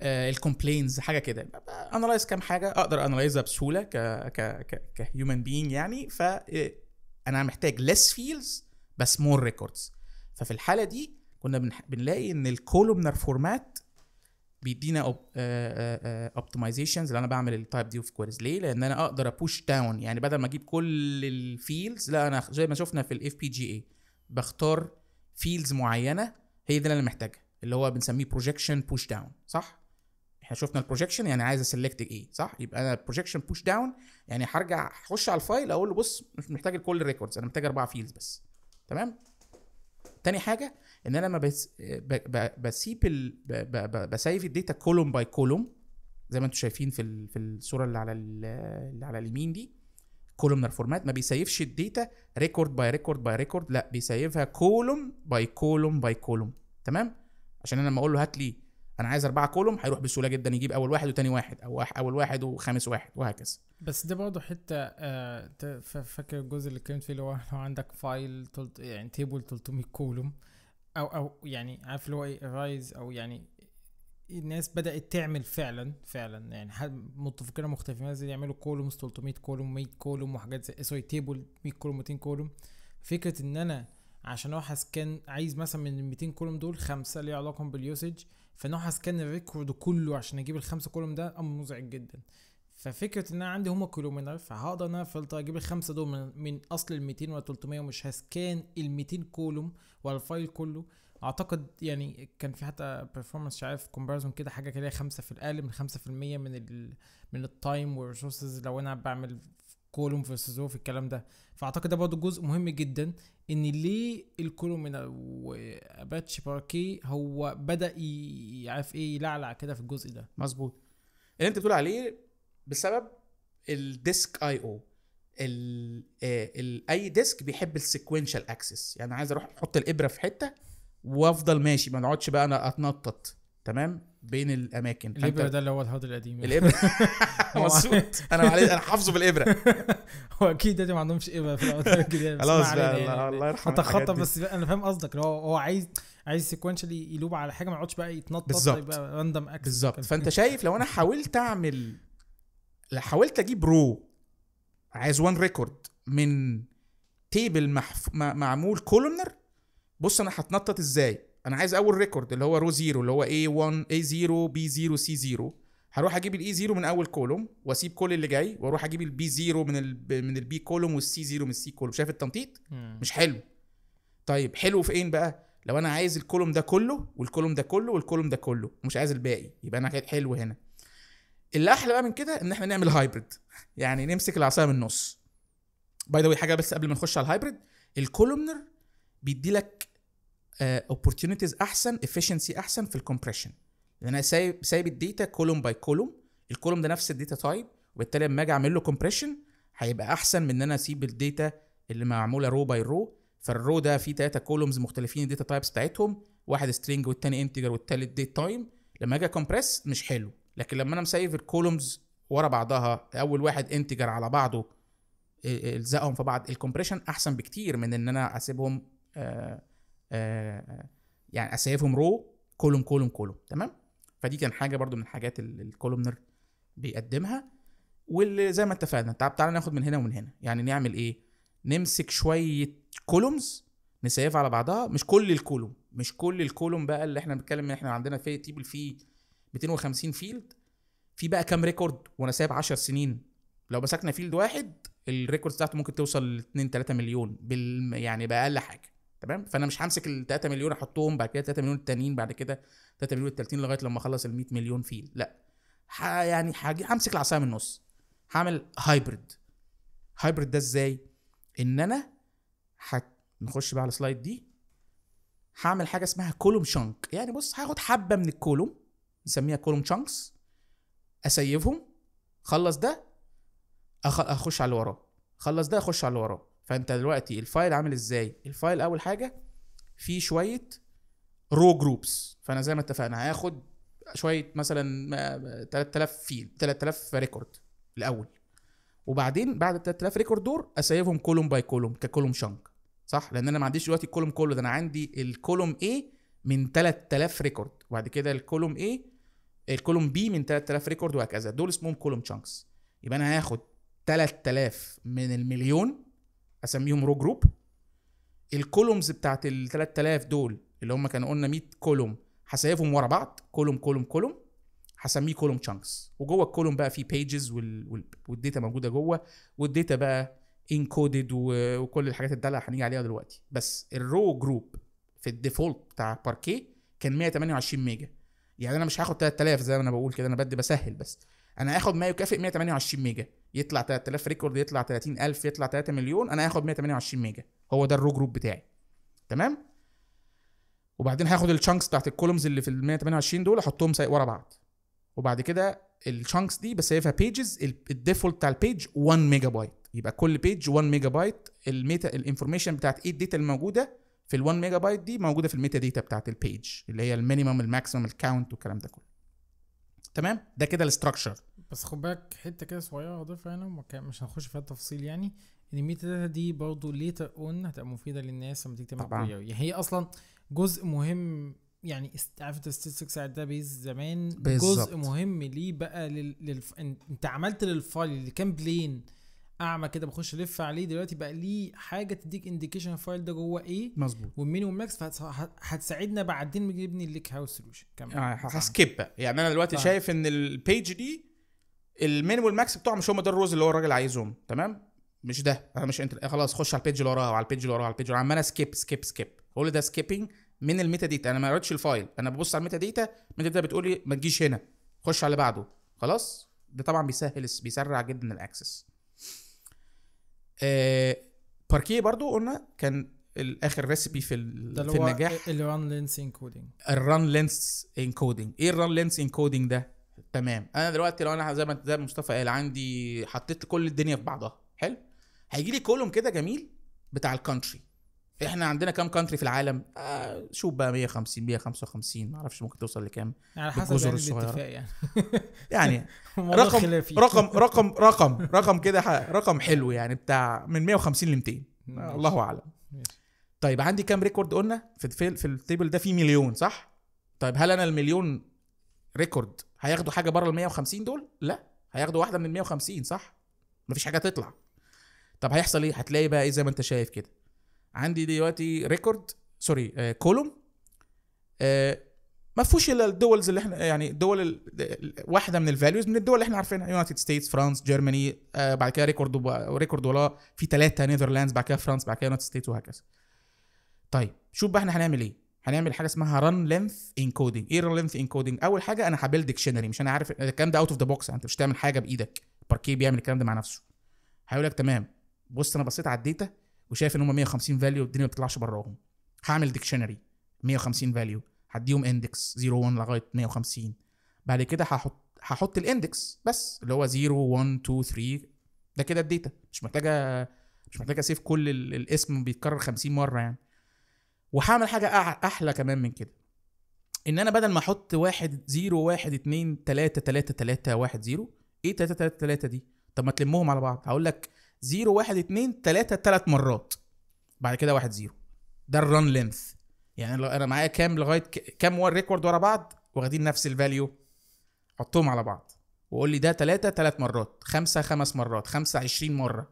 آه، الكومبلينز حاجه كده انلايز كام حاجه اقدر انلايزها بسهوله ك ك ك كهيومن بينج يعني ف إيه، انا محتاج less فيلدز بس مور ريكوردز ففي الحاله دي كنا بنلاقي ان الكولومنر فورمات بيدينا اوبتمايزيشنز آه، آه، آه، اللي انا بعمل التايب دي اوف كويريز ليه؟ لان انا اقدر ابوش داون يعني بدل ما اجيب كل الفيلدز لا انا زي ما شفنا في الاف بي جي اي بختار فيلدز معينه هي دي اللي انا محتاجها اللي هو بنسميه بروجكشن بوش داون صح؟ احنا شفنا البروجكشن يعني عايز اسلكت ايه صح؟ يبقى انا بروجكشن بوش داون يعني هرجع اخش على الفايل اقول له بص مش محتاج كل الريكوردز انا محتاج اربع فيلدز بس تمام؟ تاني حاجه ان انا لما بس بسيب ال... بسيف الداتا كولوم باي كولوم زي ما انتم شايفين في في الصوره اللي على اللي على اليمين دي كولومنر فورمات ما بيسيفش الداتا ريكورد باي ريكورد باي ريكورد لا بيسيفها كولوم باي كولوم باي كولوم تمام عشان انا لما اقول له هات لي انا عايز اربعه كولوم هيروح بسهوله جدا يجيب اول واحد وتاني واحد او اول واحد وخامس واحد وهكذا بس ده برضه حته آه، فاكر الجزء اللي اتكلمت فيه اللي هو لو عندك فايل يعني تيبل 300 كولوم او او يعني عارف اللي هو ايه رايز او يعني الناس بدات تعمل فعلا فعلا يعني متفقين مختلفين زي يعملوا كولومز 300 كولوم 100 كولوم وحاجات زي سوري تيبل 100 كولوم 200 كولوم فكره ان انا عشان اروح اسكان عايز مثلا من ال 200 كولوم دول خمسه ليه علاقه باليوسج فانا اروح اسكان الريكورد كله عشان اجيب الخمسه كولوم ده امر مزعج جدا ففكره ان انا عندي هما كولومينر فهقدر ان انا افلتر طيب اجيب الخمسه دول من, من اصل ال 200 ولا 300 ومش هسكان ال 200 كولوم ولا الفايل كله اعتقد يعني كان في حتى بيرفورمانس مش عارف كومباريزون كده حاجه كده خمسة في الاقل من 5% من ال من التايم والريسورسز لو انا بعمل كولوم فيرسز رو في الكلام ده فاعتقد ده برضه جزء مهم جدا ان ليه الكولومينر واباتش باركي هو بدا يعرف ايه يلعلع كده في الجزء ده مظبوط اللي انت بتقول عليه بسبب الديسك اي او آه، اي ديسك بيحب السيكونشال اكسس يعني عايز اروح احط الابره في حته وافضل ماشي ما اقعدش بقى انا اتنطط تمام بين الاماكن الابره ده اللي هو الهارد القديم الابره *laughs* *laughs* مبسوط انا معلش انا حافظه بالابره *laughs* هو اكيد ده ما عندهمش ابره في الهارد الجديد خلاص بقى الله يعني. يرحمه اتخطى بس انا فاهم قصدك هو هو عايز عايز سيكونشلي يلوب على حاجه ما يقعدش بقى يتنطط يبقى راندم اكسس بالظبط فانت شايف لو انا حاولت اعمل حاولت اجيب رو عايز وان ريكورد من تيبل محف... معمول كولونر بص انا هتنطط ازاي انا عايز اول ريكورد اللي هو رو زيرو اللي هو اي 1 اي 0 بي 0 سي 0 هروح اجيب الاي 0 من اول كولوم واسيب كل اللي جاي واروح اجيب البي 0 من ال من البي كولوم والسي 0 من السي كولوم شايف التنطيط مش حلو طيب حلو فين بقى لو انا عايز الكولوم ده كله والكولوم ده كله والكولوم ده كله مش عايز الباقي يبقى انا حلو هنا الاحلى بقى من كده ان احنا نعمل هايبرد يعني نمسك العصايه من النص باي ذا حاجه بس قبل ما نخش على الهايبرد الكولومنر بيدي لك اوبورتيونيتيز آه، uh, احسن افشنسي احسن في الكومبريشن لان يعني انا سايب سايب الداتا كولوم باي كولوم الكولوم ده نفس الداتا تايب وبالتالي لما اجي اعمل له كومبريشن هيبقى احسن من ان انا اسيب الداتا اللي معموله رو باي رو فالرو ده فيه ثلاثه كولومز مختلفين الداتا تايبس بتاعتهم واحد سترينج والتاني انتجر والتالت ديت تايم لما اجي اكمبريس مش حلو لكن لما انا مسيف الكولومز ورا بعضها اول واحد انتجر على بعضه آه، آه، الزقهم في بعض الكومبريشن احسن بكتير من ان انا اسيبهم آه، يعني اسيفهم رو كولوم كولوم كولوم تمام فدي كان حاجه برضو من الحاجات اللي الكولومنر بيقدمها واللي زي ما اتفقنا تعال تعالى ناخد من هنا ومن هنا يعني نعمل ايه نمسك شويه كولومز نسيف على بعضها مش كل الكولوم مش كل الكولوم بقى اللي احنا بنتكلم ان احنا عندنا في تيبل فيه 250 فيلد في بقى كام ريكورد وانا سايب 10 سنين لو مسكنا فيلد واحد الريكورد بتاعته ممكن توصل ل 2 3 مليون بال يعني باقل حاجه تمام فانا مش همسك ال 3 مليون احطهم بعد كده 3 مليون التانيين بعد كده 3 مليون التالتين لغايه لما اخلص ال 100 مليون فيلد لا ح... يعني حاجة همسك العصايه من النص هعمل هايبرد هايبرد ده ازاي ان انا ح... نخش بقى على السلايد دي هعمل حاجه اسمها كولوم شنك يعني بص هاخد حبه من الكولوم نسميها كولوم تشانكس اسيفهم خلص ده أخ... اخش على اللي وراه خلص ده اخش على اللي وراه فانت دلوقتي الفايل عامل ازاي الفايل اول حاجه فيه شويه رو جروبس فانا زي ما اتفقنا هاخد شويه مثلا 3000 فيل 3000 ريكورد الاول وبعدين بعد 3000 ريكورد دول اسيفهم كولوم باي كولوم ككولوم شانك صح لان انا ما عنديش دلوقتي الكولوم كله ده انا عندي الكولوم ايه من 3000 ريكورد وبعد كده الكولوم ايه الكولوم بي من 3000 ريكورد وهكذا دول اسمهم كولوم تشانكس يبقى انا هاخد 3000 من المليون اسميهم رو جروب الكولومز بتاعت ال 3000 دول اللي هم كانوا قلنا 100 كولوم هسيفهم ورا بعض كولوم كولوم كولوم هسميه كولوم تشانكس وجوه الكولوم بقى في بيجز وال... والداتا موجوده جوه والداتا بقى انكودد و... وكل الحاجات الدلع هنيجي عليها دلوقتي بس الرو جروب في الديفولت بتاع باركيه كان 128 ميجا يعني انا مش هاخد 3000 زي ما انا بقول كده انا بدي بسهل بس انا هاخد ما يكافئ 128 ميجا يطلع 3000 ريكورد يطلع 30000 يطلع 3 مليون انا هاخد 128 ميجا هو ده الرو جروب بتاعي تمام وبعدين هاخد الشانكس بتاعت الكولومز اللي في ال 128 دول احطهم ورا بعض وبعد كده الشانكس دي بسيفها بيجز الديفولت بتاع البيج 1 ميجا بايت يبقى كل بيج 1 ميجا بايت الميتا الانفورميشن بتاعت ايه الداتا الموجوده في ال1 ميجا بايت دي موجوده في الميتا داتا بتاعت البيج اللي هي المينيمم الماكسيمم الكاونت والكلام ده كله تمام ده كده الاستراكشر بس خد بالك حته كده صغيره هضيفها هنا مش هنخش فيها تفصيل يعني ان الميتا داتا دي برضه ليتر اون هتبقى مفيده للناس لما تيجي تعمل يعني هي اصلا جزء مهم يعني عارف انت ستاتستكس على الداتابيز زمان بالزبط. جزء مهم ليه بقى لل... لل... انت عملت للفايل اللي كان بلين اعمى كده بخش الف عليه دلوقتي بقى ليه حاجه تديك انديكيشن الفايل ده جوه ايه مظبوط والمين والماكس هتساعدنا بعدين نبني الليك هاوس سولوشن كمان هسكيب بقى يعني انا دلوقتي آه. شايف ان البيج دي المين والماكس بتوعهم مش هم دول الروز اللي هو الراجل عايزهم تمام مش ده انا مش انت آه، خلاص خش على البيج اللي وراها وعلى البيج اللي وراها وعلى البيج اللي وراها عمال سكيب سكيب سكيب كل ده سكيبنج من الميتا ديتا انا ما قريتش الفايل انا ببص على الميتا ديتا الميتا ديتا بتقول لي ما تجيش هنا خش على اللي بعده خلاص ده طبعا بيسهل بيسرع جدا الاكسس آه باركيه برضو قلنا كان الاخر ريسبي في في النجاح الران لينس انكودنج الران لينس انكودنج ايه الران لينس انكودنج ده تمام انا دلوقتي لو انا زي ما زي مصطفى قال عندي حطيت كل الدنيا في بعضها حلو هيجي لي كولوم كده جميل بتاع الكونتري احنا عندنا كام كانتري في العالم آه شوف بقى 150 155 ما اعرفش ممكن توصل لكام على حسب يعني الاتفاق يعني *laughs* يعني *laughs* رقم, رقم *laughs* رقم رقم رقم كده رقم حلو يعني بتاع من 150 ل 200 الله اعلم طيب عندي كام ريكورد قلنا في في, في التيبل ده في مليون صح طيب هل انا المليون ريكورد هياخدوا حاجه بره ال 150 دول لا هياخدوا واحده من ال 150 صح مفيش حاجه تطلع طب هيحصل ايه هتلاقي بقى ايه زي ما انت شايف كده عندي دلوقتي ريكورد سوري آه كولوم آه ما فيهوش الا الدولز اللي احنا يعني الدول واحده من الفاليوز من الدول اللي احنا عارفينها يونايتد ستيتس فرانس جيرماني آه، بعد كده ريكورد ريكورد ولا في ثلاثه نيذرلاندز بعد كده فرانس بعد كده يونايتد ستيتس وهكذا طيب شوف بقى احنا هنعمل ايه هنعمل حاجه اسمها ران لينث انكودنج ايه ران لينث انكودنج اول حاجه انا هبيل ديكشنري مش انا عارف الكلام ده اوت اوف ذا بوكس انت مش تعمل حاجه بايدك باركيه بيعمل الكلام ده مع نفسه هيقول لك تمام بص انا بصيت على الداتا وشايف ان هم 150 فاليو الدنيا ما بتطلعش براهم هعمل ديكشنري 150 فاليو هديهم اندكس 0 1 لغايه 150 بعد كده هحط هحط الاندكس بس اللي هو 0 1 2 3 ده كده الداتا مش محتاجه مش محتاجه اسيف كل الاسم بيتكرر 50 مره يعني وهعمل حاجه احلى كمان من كده ان انا بدل ما احط 1 0 1 2 3 3 3 1 0 ايه 3 3 3 دي طب ما تلمهم على بعض هقول لك 0 1 2 3 3 مرات بعد كده 1 0 ده الران لينث يعني انا معايا كام لغايه كام ريكورد ورا بعض واخدين نفس الفاليو حطهم على بعض وقول لي ده 3 3 مرات 5 5 مرات 5 20 مره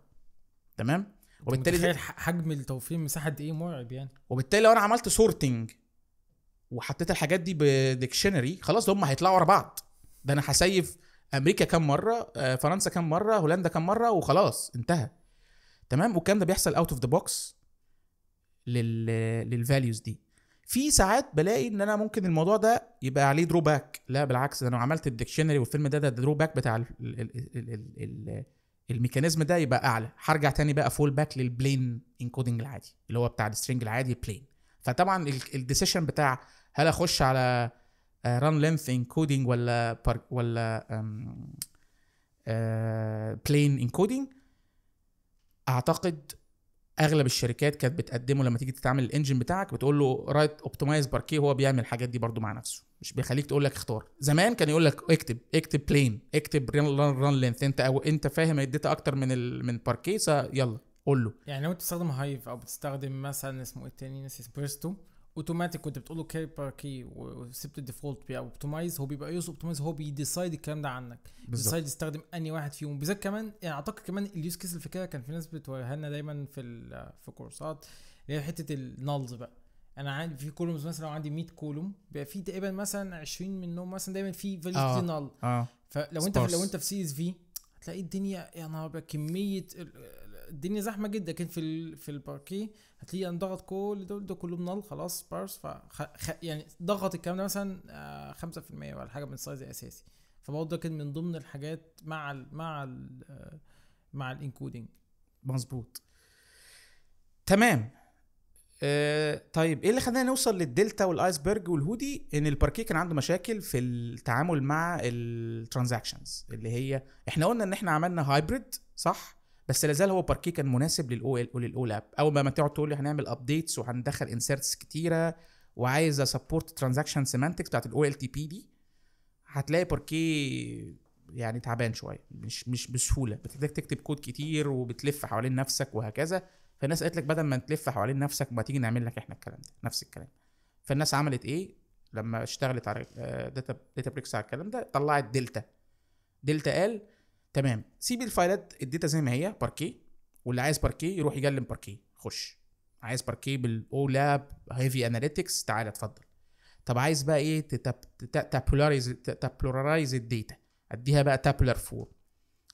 تمام وبالتالي ده حجم التوفير مساحه قد ايه مرعب يعني وبالتالي لو انا عملت سورتنج وحطيت الحاجات دي بديكشنري خلاص هم هيطلعوا ورا بعض ده انا هسيف امريكا كم مره آه، فرنسا كم مره هولندا كم مره وخلاص انتهى تمام والكلام ده بيحصل اوت اوف ذا بوكس للفاليوز دي في ساعات بلاقي ان انا ممكن الموضوع ده يبقى عليه درو باك لا بالعكس انا عملت الديكشنري والفيلم ده ده درو باك بتاع الميكانيزم ده يبقى اعلى هرجع تاني بقى فول باك للبلين انكودنج العادي اللي هو بتاع السترنج العادي بلين فطبعا الديسيشن بتاع هل اخش على ران لينث انكودينج ولا ولا بلين انكودينج آه، اعتقد اغلب الشركات كانت بتقدمه لما تيجي تتعامل الانجن بتاعك بتقول له رايت اوبتمايز باركيه هو بيعمل الحاجات دي برده مع نفسه مش بيخليك تقول لك اختار زمان كان يقول لك اكتب اكتب بلين اكتب ران ران لينث انت او انت فاهم الداتا اكتر من ال... من باركيه يلا قول له يعني لو انت بتستخدم هايف او بتستخدم مثلا اسمه ايه ناس اسمه بريستو اوتوماتيك كنت بتقول له كاري بار كي وسبت الديفولت بي اوبتمايز هو بيبقى يوز اوبتمايز هو بيديسايد الكلام ده عنك بيديسايد يستخدم اني واحد فيهم بالذات كمان يعني اعتقد كمان اليوز كيس اللي فاكرها كان في ناس بتوريها لنا دايما في في كورسات اللي هي حته النالز بقى انا عندي في كولومز مثلا عندي 100 كولوم بيبقى في تقريبا مثلا 20 منهم مثلا دايما في فاليوز آه. نال آه. فلو انت لو انت في سي اس في هتلاقي الدنيا يا يعني نهار كميه الدنيا زحمه جدا لكن في في الباركيه هتلاقيه قام يعني ضغط كل دول ده كله نل خلاص بارس فخ... يعني ضغط الكلام ده مثلا 5% آه، ولا حاجه من السايز الاساسي فبرضه ده كان من ضمن الحاجات مع الـ مع الـ آه، مع الانكودنج مظبوط تمام آه طيب ايه اللي خلانا نوصل للدلتا والايسبرج والهودي ان الباركيه كان عنده مشاكل في التعامل مع الترانزاكشنز اللي هي احنا قلنا ان احنا عملنا هايبريد صح بس لازال هو باركيه كان مناسب للاو ال وللاو لاب اول ما تقعد تقول لي هنعمل ابديتس وهندخل انسيرتس كتيره وعايز اسبورت ترانزاكشن سيمانتكس بتاعت الاو ال تي بي دي هتلاقي باركيه يعني تعبان شويه مش مش بسهوله بتحتاج تكتب كود كتير وبتلف حوالين نفسك وهكذا فالناس قالت لك بدل ما تلف حوالين نفسك ما تيجي نعمل لك احنا الكلام ده نفس الكلام فالناس عملت ايه لما اشتغلت على داتا داتا بريكس على الكلام ده طلعت دلتا دلتا قال تمام سيب الفايلات الداتا زي ما هي باركيه واللي عايز باركيه يروح يجلم باركيه خش عايز باركيه بالاو لاب هيفي اناليتكس تعالى اتفضل طب عايز بقى ايه تابولاريز تابولاريز الداتا اديها بقى تابولار فور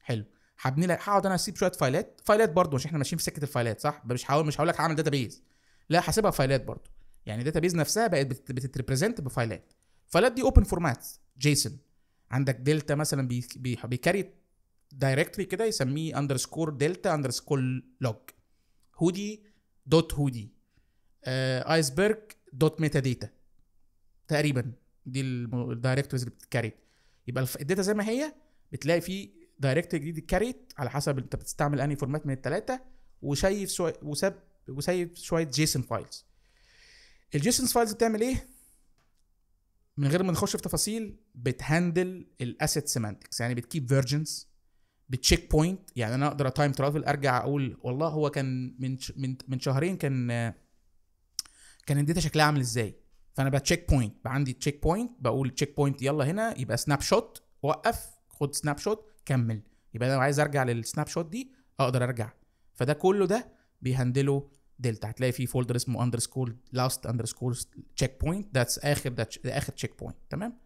حلو هبني لك هقعد انا اسيب شويه فايلات فايلات برضو مش احنا ماشيين في سكه الفايلات صح مش هقول مش هقول لك هعمل داتابيز لا هسيبها فايلات برضو يعني داتابيز نفسها بقت بتتريبريزنت بفايلات فايلات دي اوبن فورمات جيسون عندك دلتا مثلا بيكاري دايركتري كده يسميه اندرسكور دلتا اندرسكور لوج هودي دوت هودي ايسبرج آه، دوت ميتا داتا تقريبا دي الدايركتوريز اللي بتتكاريت يبقى الداتا زي ما هي بتلاقي في دايركتري جديد اتكريت على حسب انت بتستعمل انهي فورمات من الثلاثه وشايف شويه وساب وسايب شويه جيسون فايلز الجيسون فايلز بتعمل ايه من غير ما نخش في تفاصيل بتهندل الاسيت سيمانتكس يعني بتكيب فيرجنز بتشيك بوينت يعني انا اقدر تايم ترافل ارجع اقول والله هو كان من من من شهرين كان كان الداتا شكلها عامل ازاي فانا بتشيك بوينت بقى عندي تشيك بوينت بقول تشيك بوينت يلا هنا يبقى سناب شوت وقف خد سناب شوت كمل يبقى انا لو عايز ارجع للسناب شوت دي اقدر ارجع فده كله ده بيهندله دلتا هتلاقي في فولدر اسمه اندرسكول لاست اندرسكول تشيك بوينت ذاتس اخر ده اخر تشيك بوينت تمام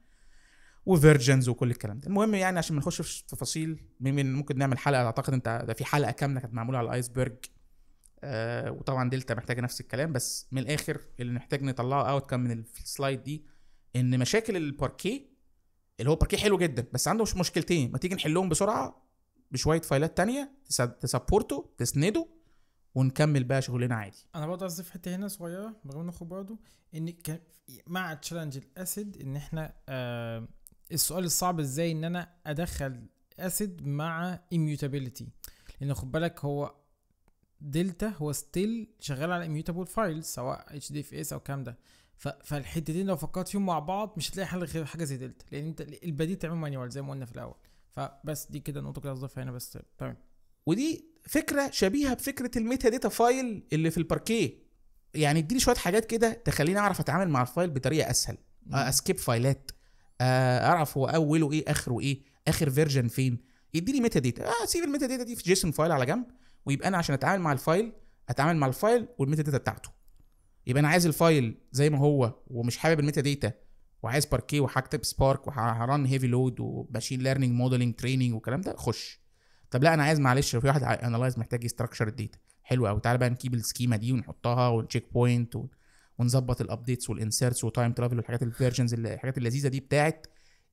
وفيرجنز وكل الكلام ده المهم يعني عشان ما نخش في تفاصيل ممكن نعمل حلقه اعتقد انت ده في حلقه كامله كانت معموله على الايسبرج آه وطبعا دلتا محتاجه نفس الكلام بس من الاخر اللي نحتاج نطلعه اوت كم من السلايد دي ان مشاكل الباركيه اللي هو باركيه حلو جدا بس عنده مش مشكلتين ما تيجي نحلهم بسرعه بشويه فايلات تانية تسبورته تسنده ونكمل بقى شغلنا عادي انا برضه عايز حته هنا صغيره بغض النظر برضه ان كان مع تشالنج الاسيد ان احنا آه السؤال الصعب ازاي ان انا ادخل اسيد مع اميوتابيلتي لان خد بالك هو دلتا هو ستيل شغال على اميوتابل فايل سواء اتش دي اف اس او الكلام ده فالحتتين لو فكرت فيهم مع بعض مش هتلاقي حل غير حاجه زي دلتا لان انت البديل تعمله مانيوال زي ما قلنا في الاول فبس دي كده نقطه كده اضيفها هنا بس تمام ودي فكره شبيهه بفكره الميتا داتا فايل اللي في الباركيه يعني اديني شويه حاجات كده تخليني اعرف اتعامل مع الفايل بطريقه اسهل اسكيب فايلات آه، اعرف هو اوله ايه اخره ايه اخر فيرجن فين يديني ميتا داتا آه سيب الميتا داتا دي في جيسون فايل على جنب ويبقى انا عشان اتعامل مع الفايل اتعامل مع الفايل والميتا داتا بتاعته يبقى انا عايز الفايل زي ما هو ومش حابب الميتا داتا وعايز باركيه وهكتب سبارك وهرن هيفي لود وماشين ليرنينج موديلنج تريننج والكلام ده خش طب لا انا عايز معلش في واحد انالايز محتاج يستراكشر الداتا حلو قوي تعالى بقى نجيب السكيما دي ونحطها والتشيك بوينت و... ونظبط الابديتس والانسيرتس وتايم ترافل والحاجات الفيرجنز الحاجات اللذيذه دي بتاعت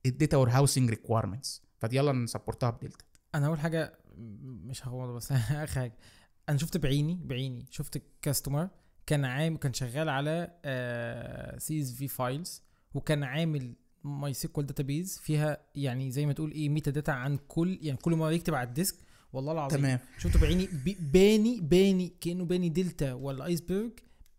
الداتا وير هاوسنج ريكوايرمنتس فدي يلا نسبورتها بدلتا انا اول حاجه مش هغوض بس *laughs* اخر حاجه انا شفت بعيني بعيني شفت كاستمر كان عامل كان شغال على سي اس في فايلز وكان عامل ماي سيكوال داتابيز فيها يعني زي ما تقول ايه ميتا داتا عن كل يعني كل ما يكتب على الديسك والله العظيم تمام شفته بعيني باني باني كانه باني دلتا ولا ايسبرج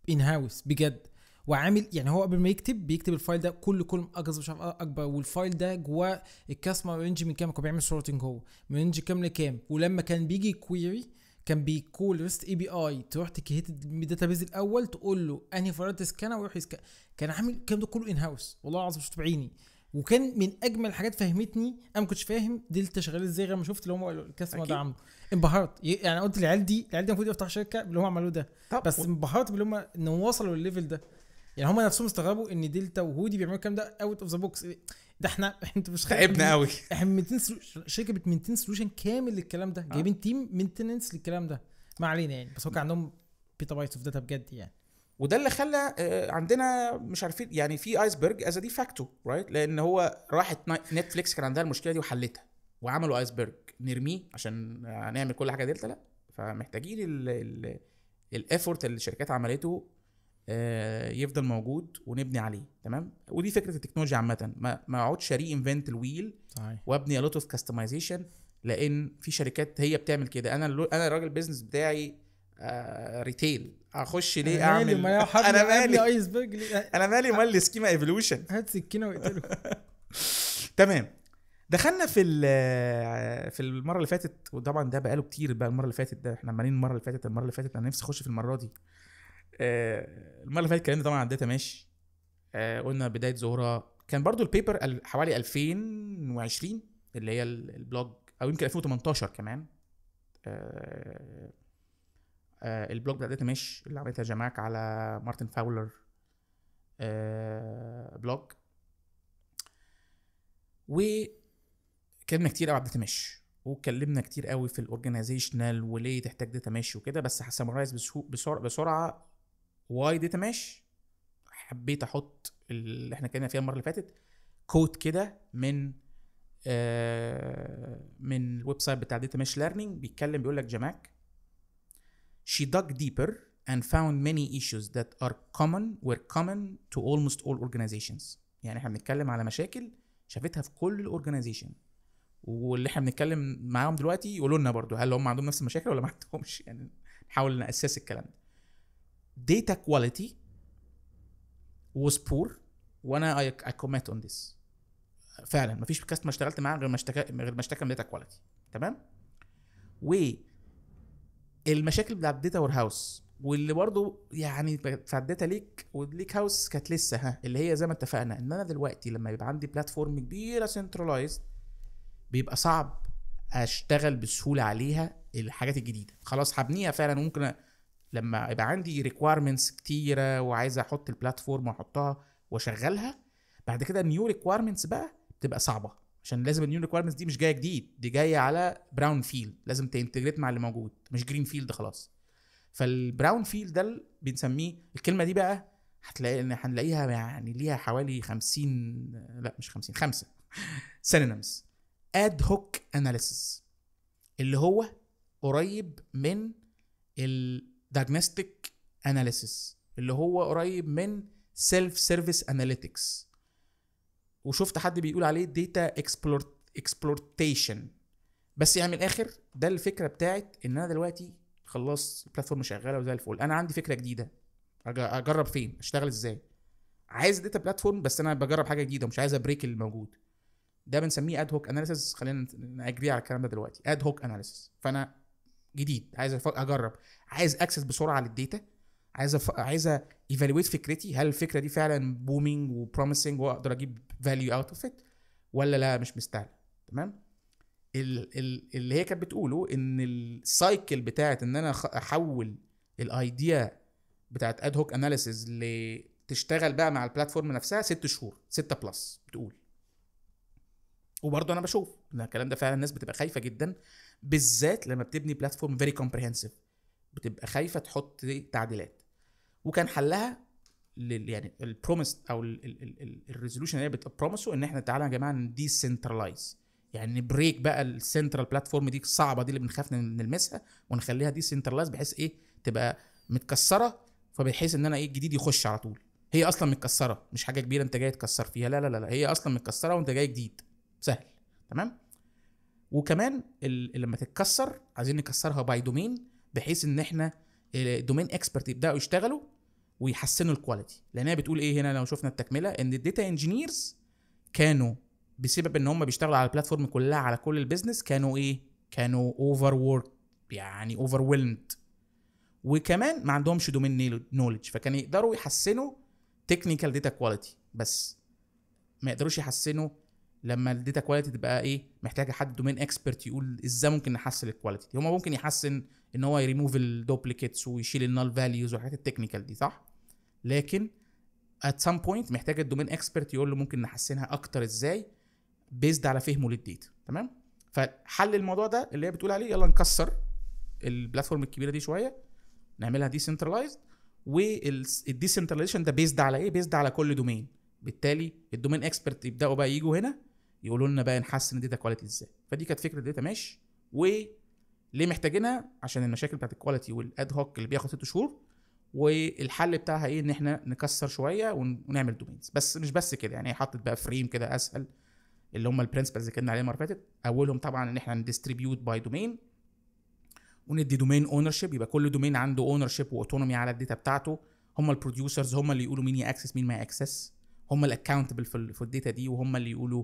ان هاوس بجد وعامل يعني هو قبل ما يكتب بيكتب الفايل ده كل كل اقصى مش عارف اكبر والفايل ده جواه الكاستمر رينج من كام كان بيعمل سورتنج هو من رينج كام لكام ولما كان بيجي كويري كان بيكول ريست اي بي اي تروح تكهيت الداتا بيز الاول تقول له انهي فايل تسكنها ويروح يسكان كان عامل الكلام ده كله ان هاوس والله العظيم مش بعيني وكان من اجمل الحاجات فهمتني انا ما كنتش فاهم دلتا شغال ازاي غير ما شفت اللي هم الكاستمر ده عامله انبهرت يعني قلت العيال دي العيال دي المفروض يفتحوا شركه اللي هم عملوه ده بس انبهرت باللي هم ان وصلوا للليفل ده يعني هم نفسهم استغربوا ان دلتا وهودي بيعملوا الكلام ده اوت اوف ذا بوكس ده احنا *laughs* انت مش تعبنا قوي احنا 200 شركه بتمنتين سولوشن كامل للكلام ده آه. جايبين تيم مينتننس للكلام ده ما علينا يعني بس هو كان عندهم بيتابايتس اوف داتا بجد يعني وده اللي خلى آه، عندنا مش عارفين يعني في ايسبرج از دي فاكتو رايت لان هو راحت نتفليكس كان عندها المشكله دي وحلتها وعملوا ايسبرج نرميه عشان هنعمل كل حاجه دلتا لا فمحتاجين الافورت اللي الشركات عملته آه، يفضل موجود ونبني عليه تمام ودي فكره التكنولوجيا عامه ما اقعدش ري انفنت الويل وابني لوت اوف كاستمايزيشن لان في شركات هي بتعمل كده انا انا راجل بيزنس بتاعي ريتيل آه، اخش ليه أنا اعمل مالي انا مالي ايسبرج انا مالي مال سكيما ايفولوشن هات سكينه واقتله *laughs* تمام دخلنا في في المره اللي فاتت وطبعا ده بقاله كتير بقى المره اللي فاتت ده احنا عمالين المره اللي فاتت المره اللي فاتت انا نفسي اخش في المره دي آه، المره اللي فاتت اتكلمنا طبعا عن داتا ماشي آه، قلنا بدايه ظهورها كان برضو البيبر حوالي 2020 اللي هي البلوج او يمكن 2018 كمان آه البلوج بتاع داتا مش اللي عملتها جماك على مارتن فاولر آه بلوج اتكلمنا كتير قوي على داتا مش واتكلمنا كتير قوي في الاورجنايزيشنال وليه تحتاج داتا مش وكده بس هسمرايز بسرعه بسرعه واي داتا مش حبيت احط اللي احنا اتكلمنا فيها المره اللي فاتت كوت كده من آه من الويب سايت بتاع داتا مش ليرنينج بيتكلم بيقول لك جماك She dug deeper and found many issues that are common were common to almost all organizations يعني احنا بنتكلم على مشاكل شافتها في كل الاورجنايزيشن واللي احنا بنتكلم معاهم دلوقتي يقولوا لنا برضه هل هم عندهم نفس المشاكل ولا ما عندهمش يعني نحاول ناسس الكلام ده data quality was poor وانا I, I comment on this فعلا مفيش كاست ما اشتغلت معاه غير ما اشتكى غير ما اشتكى من data quality تمام و المشاكل بتاعت داتا وير هاوس واللي برضو يعني بتاعت الداتا ليك وليك هاوس كانت لسه ها اللي هي زي ما اتفقنا ان انا دلوقتي لما يبقى عندي بلاتفورم كبيره سنترلايزد بيبقى صعب اشتغل بسهوله عليها الحاجات الجديده خلاص هبنيها فعلا ممكن لما يبقى عندي ريكوايرمنتس كتيره وعايز احط البلاتفورم واحطها واشغلها بعد كده نيو ريكوايرمنتس بقى بتبقى صعبه عشان لازم النيو ريكويرمنتس دي مش جايه جديد دي جايه على براون فيلد لازم تنتجريت مع اللي موجود مش جرين فيلد خلاص فالبراون فيلد ده بنسميه الكلمه دي بقى هتلاقي ان هنلاقيها يعني ليها حوالي 50 لا مش 50 خمسه سينونيمز اد هوك اناليسيس اللي هو قريب من الدياجنوستيك اناليسيس اللي هو قريب من سيلف سيرفيس اناليتكس وشفت حد بيقول عليه داتا اكسبلورتيشن بس يعني من الاخر ده الفكره بتاعت ان انا دلوقتي خلاص البلاتفورم شغاله وزي الفل انا عندي فكره جديده اجرب فين اشتغل ازاي عايز داتا بلاتفورم بس انا بجرب حاجه جديده مش عايز ابريك اللي موجود ده بنسميه اد هوك اناليسيس خلينا نجري على الكلام ده دلوقتي اد هوك اناليسيس فانا جديد عايز اجرب عايز اكسس بسرعه للديتا عايز أف... عايز ايفالويت فكرتي هل الفكره دي فعلا بومينج وبروميسنج واقدر اجيب فاليو اوت اوف ات ولا لا مش مستاهل تمام ال... ال... اللي هي كانت بتقوله ان السايكل بتاعت ان انا احول الايديا بتاعت اد هوك اناليسيز لتشتغل بقى مع البلاتفورم نفسها ست شهور ستة بلس بتقول وبرضه انا بشوف ان الكلام ده فعلا الناس بتبقى خايفه جدا بالذات لما بتبني بلاتفورم فيري كومبريهنسيف بتبقى خايفه تحط تعديلات وكان حلها لل يعني البروميس او الريزولوشن اللي هي بتبروميسو ان احنا تعالى يا جماعه نديسنترلايز يعني نبريك بقى السنترال بلاتفورم دي الصعبه دي اللي بنخاف نلمسها ونخليها ديسنترلايز بحيث ايه تبقى متكسره فبحيث ان انا ايه الجديد يخش على طول هي اصلا متكسره مش حاجه كبيره انت جاي تكسر فيها لا لا لا, لا. هي اصلا متكسره وانت جاي جديد سهل تمام وكمان لما تتكسر عايزين نكسرها باي دومين بحيث ان احنا دومين آه، اكسبرت يبداوا يشتغلوا ويحسنوا الكواليتي لان هي بتقول ايه هنا لو شفنا التكمله ان الداتا انجينيرز كانوا بسبب ان هم بيشتغلوا على البلاتفورم كلها على كل البيزنس كانوا ايه كانوا اوفر وورك يعني اوفر ويلمد وكمان ما عندهمش دومين نولج فكانوا يقدروا يحسنوا تكنيكال داتا كواليتي بس ما يقدروش يحسنوا لما الداتا كواليتي تبقى ايه محتاجه حد دومين اكسبرت يقول ازاي ممكن نحسن الكواليتي هما ممكن يحسن ان هو يريموف الدوبليكيتس ويشيل النال فاليوز والحاجات التكنيكال دي صح لكن ات سام بوينت محتاج الدومين اكسبرت يقول له ممكن نحسنها اكتر ازاي بيزد على فهمه للديتا تمام فحل الموضوع ده اللي هي بتقول عليه يلا نكسر البلاتفورم الكبيره دي شويه نعملها ديسنترلايزد والديسنترلايزيشن ده بيزد على ايه بيزد على كل دومين بالتالي الدومين اكسبرت يبداوا بقى يجوا هنا يقولوا لنا بقى نحسن الداتا كواليتي ازاي فدي كانت فكره الداتا ماشي وليه محتاجينها عشان المشاكل بتاعت الكواليتي والاد هوك اللي بياخد ست شهور والحل بتاعها ايه ان احنا نكسر شويه ونعمل دومينز بس مش بس كده يعني حطت بقى فريم كده اسهل اللي هم البرنسبلز اللي كنا عليهم المره فاتت اولهم طبعا ان احنا نديستريبيوت باي دومين وندي دومين اونر شيب يبقى كل دومين عنده اونر شيب واوتونومي على الداتا بتاعته هم البروديوسرز هم اللي يقولوا مين ياكسس مين ما ياكسس هم الاكاونتبل في الداتا دي وهم اللي يقولوا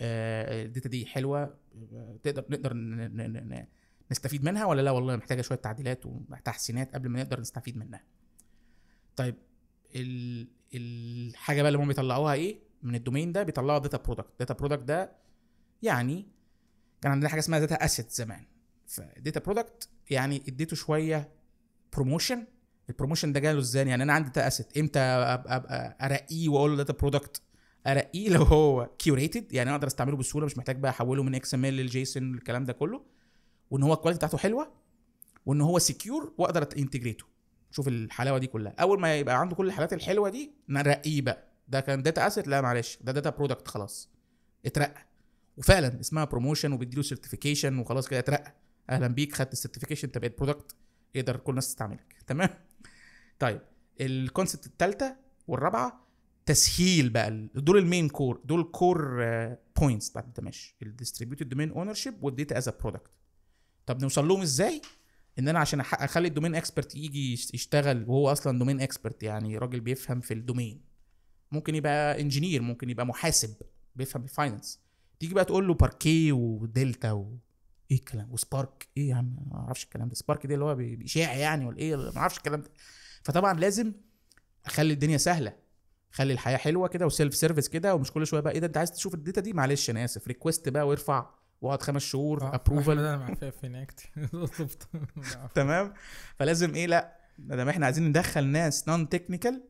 آه، الداتا دي حلوه آه، تقدر نقدر نستفيد منها ولا لا والله محتاجه شويه تعديلات وتحسينات قبل ما نقدر نستفيد منها طيب ال... الحاجه بقى اللي هم بيطلعوها ايه من الدومين ده بيطلعوا داتا برودكت داتا برودكت ده يعني كان عندنا حاجه اسمها داتا اسيت زمان فديتا برودكت يعني اديته شويه بروموشن البروموشن ده جاله ازاي يعني انا عندي داتا اسيت امتى ابقى, أبقى ارقيه واقول له داتا برودكت ارقيه لو هو كيوريتد يعني اقدر استعمله بسهوله مش محتاج بقى احوله من اكس ام ال للجيسون الكلام ده كله وان هو الكواليتي بتاعته حلوه وان هو سكيور واقدر انتجريته شوف الحلاوه دي كلها اول ما يبقى عنده كل الحالات الحلوه دي نرقيه بقى ده كان داتا اسيت لا معلش ده داتا برودكت خلاص اترقى وفعلا اسمها بروموشن وبيديله سيرتيفيكيشن وخلاص كده اترقى اهلا بيك خدت السيرتيفيكيشن انت بقيت برودكت يقدر كل الناس تستعملك تمام طيب الكونسبت الثالثه والرابعه تسهيل بقى دول المين كور دول كور بوينتس بتاعت ماشي الديستريبيوتد دومين اونر شيب والديتا از ا برودكت طب نوصل لهم ازاي ان انا عشان اخلي الدومين اكسبرت يجي يشتغل وهو اصلا دومين اكسبرت يعني راجل بيفهم في الدومين ممكن يبقى انجينير ممكن يبقى محاسب بيفهم في الفاينانس تيجي بقى تقول له باركي ودلتا و... ايه الكلام وسبارك ايه يا عم ما اعرفش الكلام ده سبارك دي اللي هو بيشاع يعني ولا ايه ما اعرفش الكلام ده فطبعا لازم اخلي الدنيا سهله خلي الحياه حلوه كده وسيلف سيرفيس كده ومش كل شويه بقى ايه ده انت عايز تشوف الداتا دي معلش انا اسف ريكويست بقى وارفع واقعد خمس شهور ابروفل انا في هناك *laughs* *laughs* تمام فلازم ايه لا ما دام احنا عايزين ندخل ناس نون تكنيكال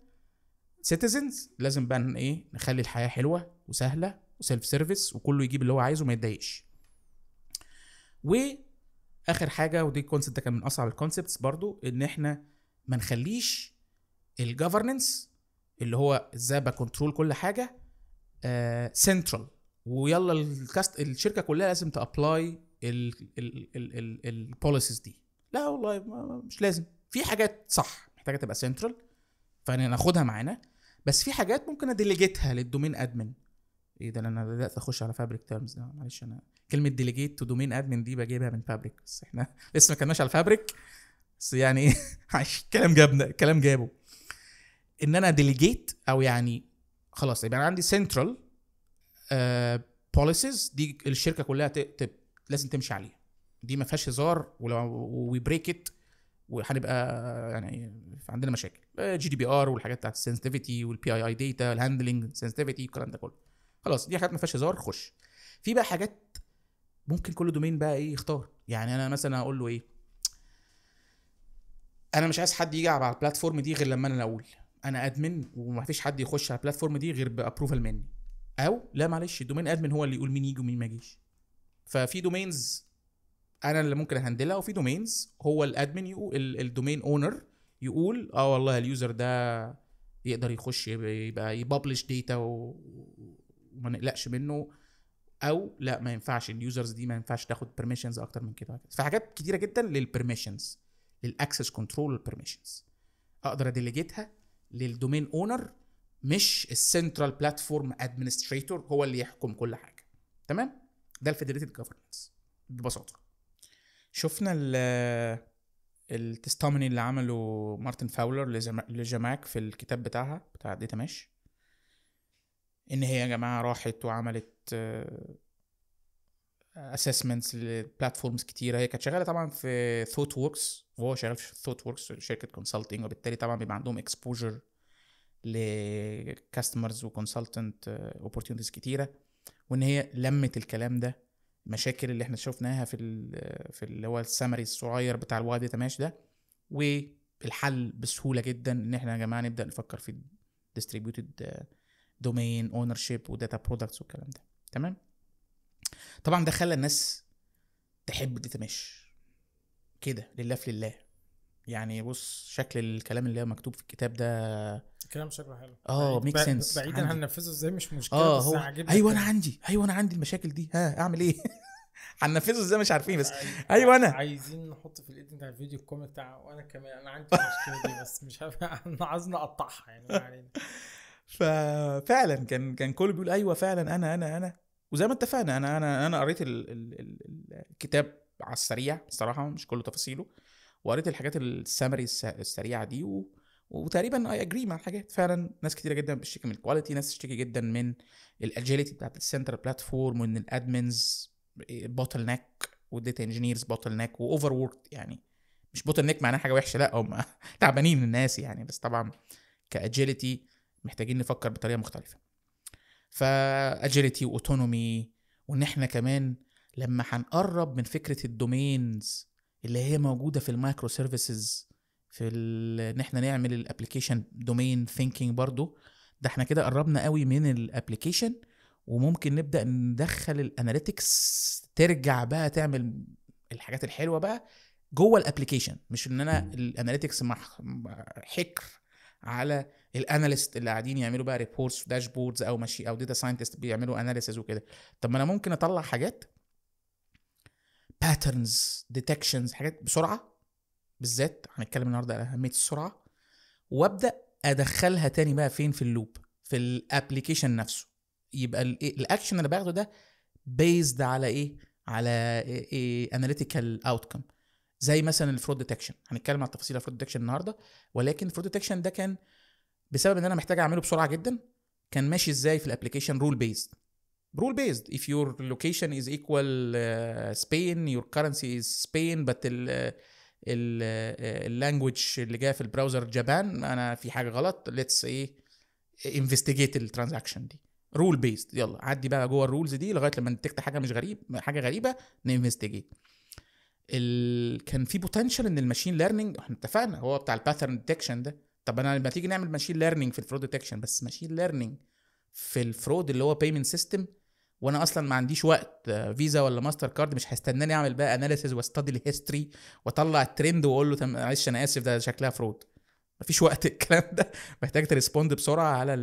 سيتيزنز لازم بقى ايه نخلي الحياه حلوه وسهله وسيلف سيرفيس وكله يجيب اللي هو عايزه وما يتضايقش واخر حاجه ودي الكونسبت ده كان من اصعب الكونسبتس برضو ان احنا ما نخليش الجفرنس اللي هو ازاي بكنترول كل حاجه سنترال آه، ويلا الكاست الشركه كلها لازم تابلاي البوليسيز دي لا والله مش لازم في حاجات صح محتاجه تبقى سنترال فناخدها معانا بس في حاجات ممكن اديليجيتها للدومين ادمن ايه ده انا بدات اخش على فابريك تيرمز ده معلش انا كلمه ديليجيت تو دومين ادمن دي بجيبها من فابريك بس احنا *laughs* لسه ما كناش على فابريك بس يعني *laughs* ايه الكلام جابنا الكلام جابه ان انا ديليجيت او يعني خلاص يبقى يعني انا عندي سنترال بوليسيز آه، دي الشركه كلها لازم تمشي عليها دي ما فيهاش هزار ولو وي بريك ات وهنبقى آه، يعني عندنا مشاكل جي دي بي ار والحاجات بتاعت السنسيتيفيتي والبي اي اي داتا الهاندلنج السنسيتيفيتي الكلام ده كله خلاص دي حاجات ما فيهاش هزار خش في بقى حاجات ممكن كل دومين بقى ايه يختار يعني انا مثلا اقول له ايه انا مش عايز حد يجي على البلاتفورم دي غير لما انا اقول انا ادمن ومفيش حد يخش على البلاتفورم دي غير بابروفال مني او لا معلش الدومين ادمن هو اللي يقول مين يجي ومين ما يجيش ففي دومينز انا اللي ممكن اهندلها وفي دومينز هو الادمن يقول الدومين اونر يقول اه والله اليوزر ده يقدر يخش يبقى يببلش ديتا وما نقلقش منه او لا ما ينفعش اليوزرز دي ما ينفعش تاخد بيرميشنز اكتر من كده فحاجات كتيره جدا للبيرميشنز للاكسس كنترول بيرميشنز اقدر اديليجيتها للدومين اونر مش السنترال بلاتفورم ادمنستريتور هو اللي يحكم كل حاجه تمام ده الفيدريتد جفرنس ببساطه شفنا ال التستامني اللي عمله مارتن فاولر لجماك في الكتاب بتاعها بتاع داتا مش ان هي يا جماعه راحت وعملت اسسمنتس آه، لبلاتفورمز كتيره هي كانت شغاله طبعا في ثوت ووركس وهو شغال في ثوت ووركس شركه كونسلتنج وبالتالي طبعا بيبقى عندهم اكسبوجر لكاستمرز وكونسلتنت اوبورتيونيتيز كتيره وان هي لمت الكلام ده المشاكل اللي احنا شفناها في في اللي هو السمري الصغير بتاع الوعد تماش ده والحل بسهوله جدا ان احنا يا جماعه نبدا نفكر في ديستريبيوتد دومين اونر شيب وداتا برودكتس والكلام ده تمام طبعا ده خلى الناس تحب الداتا ماش كده لله في لله يعني بص شكل الكلام اللي مكتوب في الكتاب ده كلام شكله حلو اه ميك سنس بعيدا هننفذه ازاي مش مشكله اه هو ايوه انا عندي ايوه انا عندي المشاكل دي ها اعمل ايه هننفذه *laughs* ازاي مش عارفين بس ايوه انا عايزين نحط في الايديت بتاع الفيديو الكوميك بتاع وانا كمان انا عندي المشكله دي بس مش عارف *laughs* انا عايز نقطعها يعني ففعلا كان كان كله بيقول ايوه فعلا انا انا انا وزي ما اتفقنا انا انا انا قريت الكتاب على السريع الصراحه مش كل تفاصيله وقريت الحاجات السمري السريعه دي و... وتقريبا اي اجري مع الحاجات فعلا ناس كتيره جدا بتشتكي من الكواليتي ناس تشتكي جدا من الاجيلتي بتاعت السنتر بلاتفورم وان الادمنز بوتل نك والديتا انجينيرز بوتل نك واوفر وورك يعني مش بوتل نك معناها حاجه وحشه لا هم *laughs* تعبانين الناس يعني بس طبعا كاجيلتي محتاجين نفكر بطريقه مختلفه فاجيلتي واوتونومي وان احنا كمان لما هنقرب من فكره الدومينز اللي هي موجوده في المايكرو سيرفيسز في ان احنا نعمل الابلكيشن دومين ثينكينج برضو ده احنا كده قربنا قوي من الابلكيشن وممكن نبدا ندخل الاناليتكس ترجع بقى تعمل الحاجات الحلوه بقى جوه الابلكيشن مش ان انا الاناليتكس حكر على الاناليست اللي قاعدين يعملوا بقى ريبورتس داشبوردز او ماشي او داتا ساينتست بيعملوا اناليسز وكده طب ما انا ممكن اطلع حاجات باترنز ديتكشنز حاجات بسرعه بالذات هنتكلم النهارده على اهميه السرعه وابدا ادخلها تاني بقى فين في اللوب في الابلكيشن نفسه يبقى إيه، الاكشن اللي باخده ده بيزد على ايه على اناليتيكال اوتكم إيه، زي مثلا الفرود ديتكشن هنتكلم على تفاصيل الفرود ديتكشن النهارده ولكن الفرود ديتكشن ده كان بسبب ان انا محتاج اعمله بسرعه جدا كان ماشي ازاي في الابلكيشن رول بيزد رول بيزد if your location is equal uh, spain your currency is spain but the uh, اللانجوج آه، اللي جايه في البراوزر جابان انا في حاجه غلط ليتس ايه انفستيجيت الترانزاكشن دي رول بيست يلا عدي بقى جوه الرولز دي لغايه لما نتكت حاجه مش غريب حاجه غريبه ننفستيجيت ال... كان في بوتنشال ان الماشين ليرنينج احنا اتفقنا هو بتاع الباثرن ديتكشن ده طب انا لما تيجي نعمل ماشين ليرنينج في الفرود ديتكشن بس ماشين ليرنينج في الفرود اللي هو بيمنت سيستم وانا اصلا ما عنديش وقت فيزا ولا ماستر كارد مش هيستناني اعمل بقى اناليسيز واستدي الهيستوري واطلع الترند واقول له معلش انا اسف ده شكلها فرود مفيش وقت *laughs* الكلام ده محتاج تريسبوند بسرعه على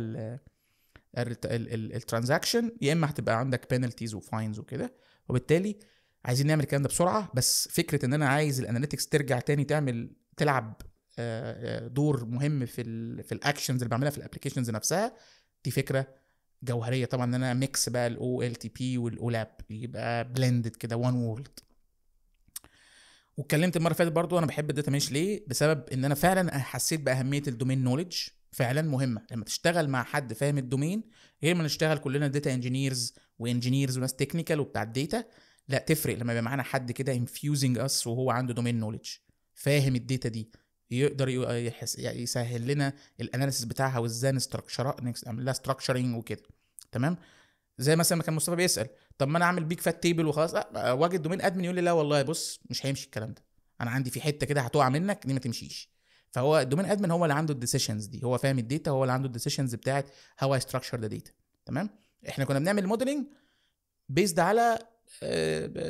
الترانزاكشن يا اما هتبقى عندك بينالتيز وفاينز وكده وبالتالي عايزين نعمل الكلام ده بسرعه بس فكره ان انا عايز الاناليتكس ترجع تاني تعمل تلعب آه، آه، دور مهم في الـ في الاكشنز اللي بعملها في الابلكيشنز نفسها دي فكره جوهريه طبعا ان انا ميكس بقى الاو ال تي بي والاولاب يبقى بلندد كده وان وورلد واتكلمت المره اللي فاتت برضو انا بحب الداتا مش ليه بسبب ان انا فعلا حسيت باهميه الدومين نوليدج فعلا مهمه لما تشتغل مع حد فاهم الدومين غير ما نشتغل كلنا داتا انجينيرز وانجينيرز وناس تكنيكال وبتاع الداتا لا تفرق لما يبقى معانا حد كده انفيوزنج اس وهو عنده دومين نوليدج فاهم الداتا دي يقدر يحس يعني يسهل لنا الاناليسيس بتاعها وازاي نستراكشر نعمل لها ستركشرنج وكده تمام زي مثلا ما كان مصطفى بيسال طب ما انا اعمل بيك فات تيبل وخلاص أه واجد دومين ادمن يقول لي لا والله بص مش هيمشي الكلام ده انا عندي في حته كده هتقع منك دي ما تمشيش فهو الدومين ادمن هو اللي عنده الديسيشنز دي هو فاهم الداتا هو اللي عنده الديسيشنز بتاعت هاو اي ستراكشر ذا داتا تمام احنا كنا بنعمل موديلنج بيزد على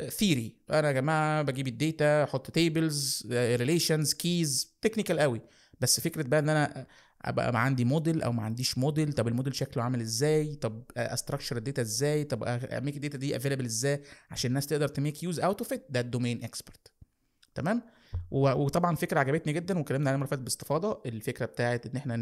ثيري آه، آه، انا يا جماعه بجيب الداتا احط تيبلز ريليشنز كيز تكنيكال قوي بس فكره بقى ان انا ابقى ما عندي موديل او ما عنديش موديل طب الموديل شكله عامل ازاي طب استراكشر آه، الداتا ازاي طب اميك الداتا دي افيلبل ازاي عشان الناس تقدر تميك يوز اوت اوف ات ده الدومين اكسبرت تمام وطبعا فكره عجبتني جدا وكلامنا عليها اللي فاتت باستفاضه الفكره بتاعت ان احنا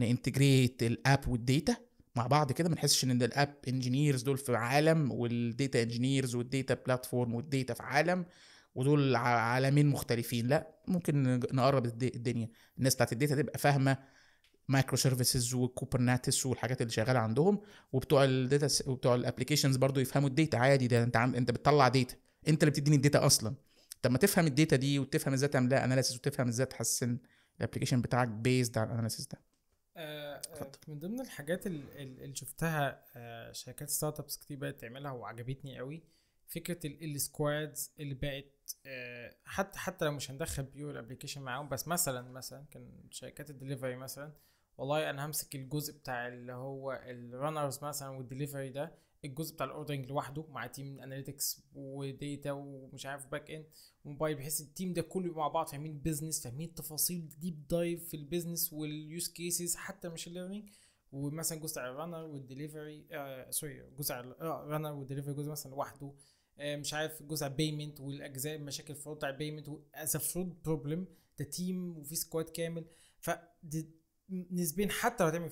ننتجريت الاب والديتا مع بعض كده ما نحسش ان الاب انجينيرز دول في عالم والديتا انجينيرز والديتا بلاتفورم والديتا في عالم ودول عالمين مختلفين لا ممكن نقرب الدنيا الناس بتاعت الداتا تبقى فاهمه مايكرو سيرفيسز وكوبرناتس والحاجات اللي شغاله عندهم وبتوع الداتا وبتوع الابلكيشنز برضو يفهموا الداتا عادي ده انت عم انت بتطلع داتا انت اللي بتديني الداتا اصلا طب ما تفهم الداتا دي وتفهم ازاي تعمل لها اناليسيس وتفهم ازاي تحسن الابلكيشن بتاعك بيزد على الاناليسيس ده آه، آه، من ضمن الحاجات اللي شفتها آه، شركات ستارت ابس كتير بقت تعملها وعجبتني قوي فكره السكوادز اللي بقت حتى حتى لو مش هندخل بيور الابلكيشن معاهم بس مثلا مثلا كان شركات الدليفري مثلا والله انا همسك الجزء بتاع اللي هو الرانرز مثلا والدليفري ده الجزء بتاع الاوردرنج لوحده مع تيم اناليتكس وديتا ومش عارف باك اند وموبايل بحيث التيم ده كله مع بعض فاهمين البيزنس فاهمين التفاصيل ديب دايف في البيزنس واليوز كيسز حتى مش ليرنينج ومثلا جزء على الرانر والدليفري آه سوري جزء على الرانر آه، والدليفري جزء مثلا لوحده آه مش عارف جزء على البيمنت والاجزاء مشاكل الفرود بتاع البيمنت از فرود بروبلم ده تيم وفي سكواد كامل ف نسبين حتى لو هتعمل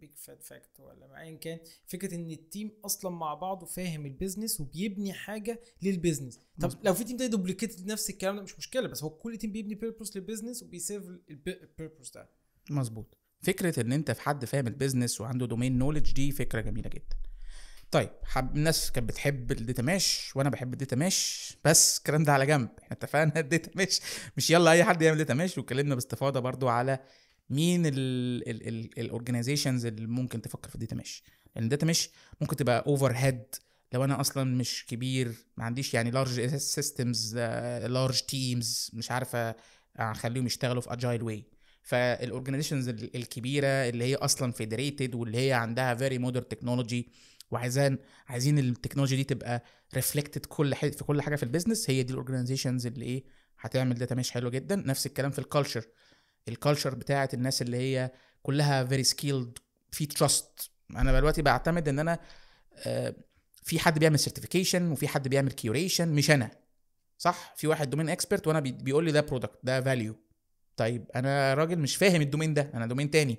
بيج فات فاكت ولا ايا كان فكره ان التيم اصلا مع بعضه فاهم البيزنس وبيبني حاجه للبيزنس طب مزبوط. لو في تيم تاني دوبليكيت نفس الكلام ده مش مشكله بس هو كل تيم بيبني بيربوس للبيزنس وبيسيرف البيربوس ده مظبوط فكره ان انت في حد فاهم البيزنس وعنده دومين نولج دي فكره جميله جدا طيب حب الناس كانت بتحب الداتا ماش وانا بحب الداتا ماش بس الكلام ده على جنب احنا اتفقنا *laughs* الداتا ماش مش يلا اي حد يعمل داتا ماش واتكلمنا باستفاضه برضو على مين الاورجنايزيشنز اللي ممكن تفكر في الداتا مش لان الداتا مش ممكن تبقى اوفر هيد لو انا اصلا مش كبير ما عنديش يعني لارج سيستمز لارج تيمز مش عارفه اخليهم آه، يشتغلوا في اجايل واي فالاورجنايزيشنز الكبيره اللي هي اصلا فيدريتد واللي هي عندها فيري مودرن تكنولوجي وعايزين عايزين التكنولوجي دي تبقى ريفلكتد كل حاجه في كل حاجه في البيزنس هي دي الاورجنايزيشنز اللي ايه هتعمل داتا مش حلو جدا نفس الكلام في الكالتشر الكالتشر بتاعه الناس اللي هي كلها فيري سكيلد في تراست انا دلوقتي بعتمد ان انا آه، في حد بيعمل سيرتيفيكيشن وفي حد بيعمل كيوريشن مش انا صح في واحد دومين اكسبرت وانا بيقول لي ده برودكت ده فاليو طيب انا راجل مش فاهم الدومين ده انا دومين تاني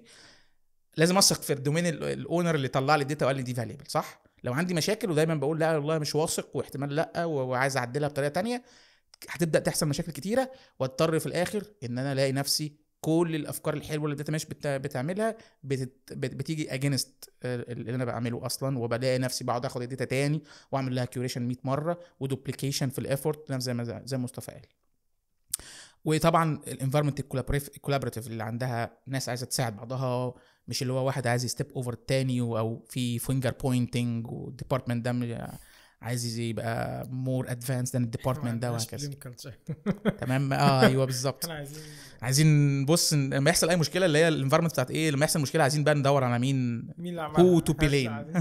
لازم اثق في الدومين الاونر اللي طلع لي الداتا وقال لي دي فاليبل صح لو عندي مشاكل ودايما بقول لا والله مش واثق واحتمال لا وعايز اعدلها بطريقه تانية هتبدا تحصل مشاكل كتيره واضطر في الاخر ان انا الاقي نفسي كل الافكار الحلوه اللي الداتا مش بتعملها بتت... بتيجي اجينست اللي انا بعمله اصلا وبلاقي نفسي بقعد اخد الداتا تاني واعمل لها كيوريشن 100 مره ودوبليكيشن في الايفورت زي ما زي مصطفى قال وطبعا الانفايرمنت الكولابريتيف اللي عندها ناس عايزه تساعد بعضها مش اللي هو واحد عايز يستيب اوفر التاني او في فينجر بوينتنج والديبارتمنت ده عايز يبقى مور ادفانس ذان الديبارتمنت ده وهكذا *laughs* تمام اه ايوه بالظبط *laughs* عايزين عايزين بص لما يحصل اي مشكله اللي هي الانفايرمنت بتاعت ايه لما يحصل مشكله عايزين بقى ندور على مين مين اللي عملها هو تو بلين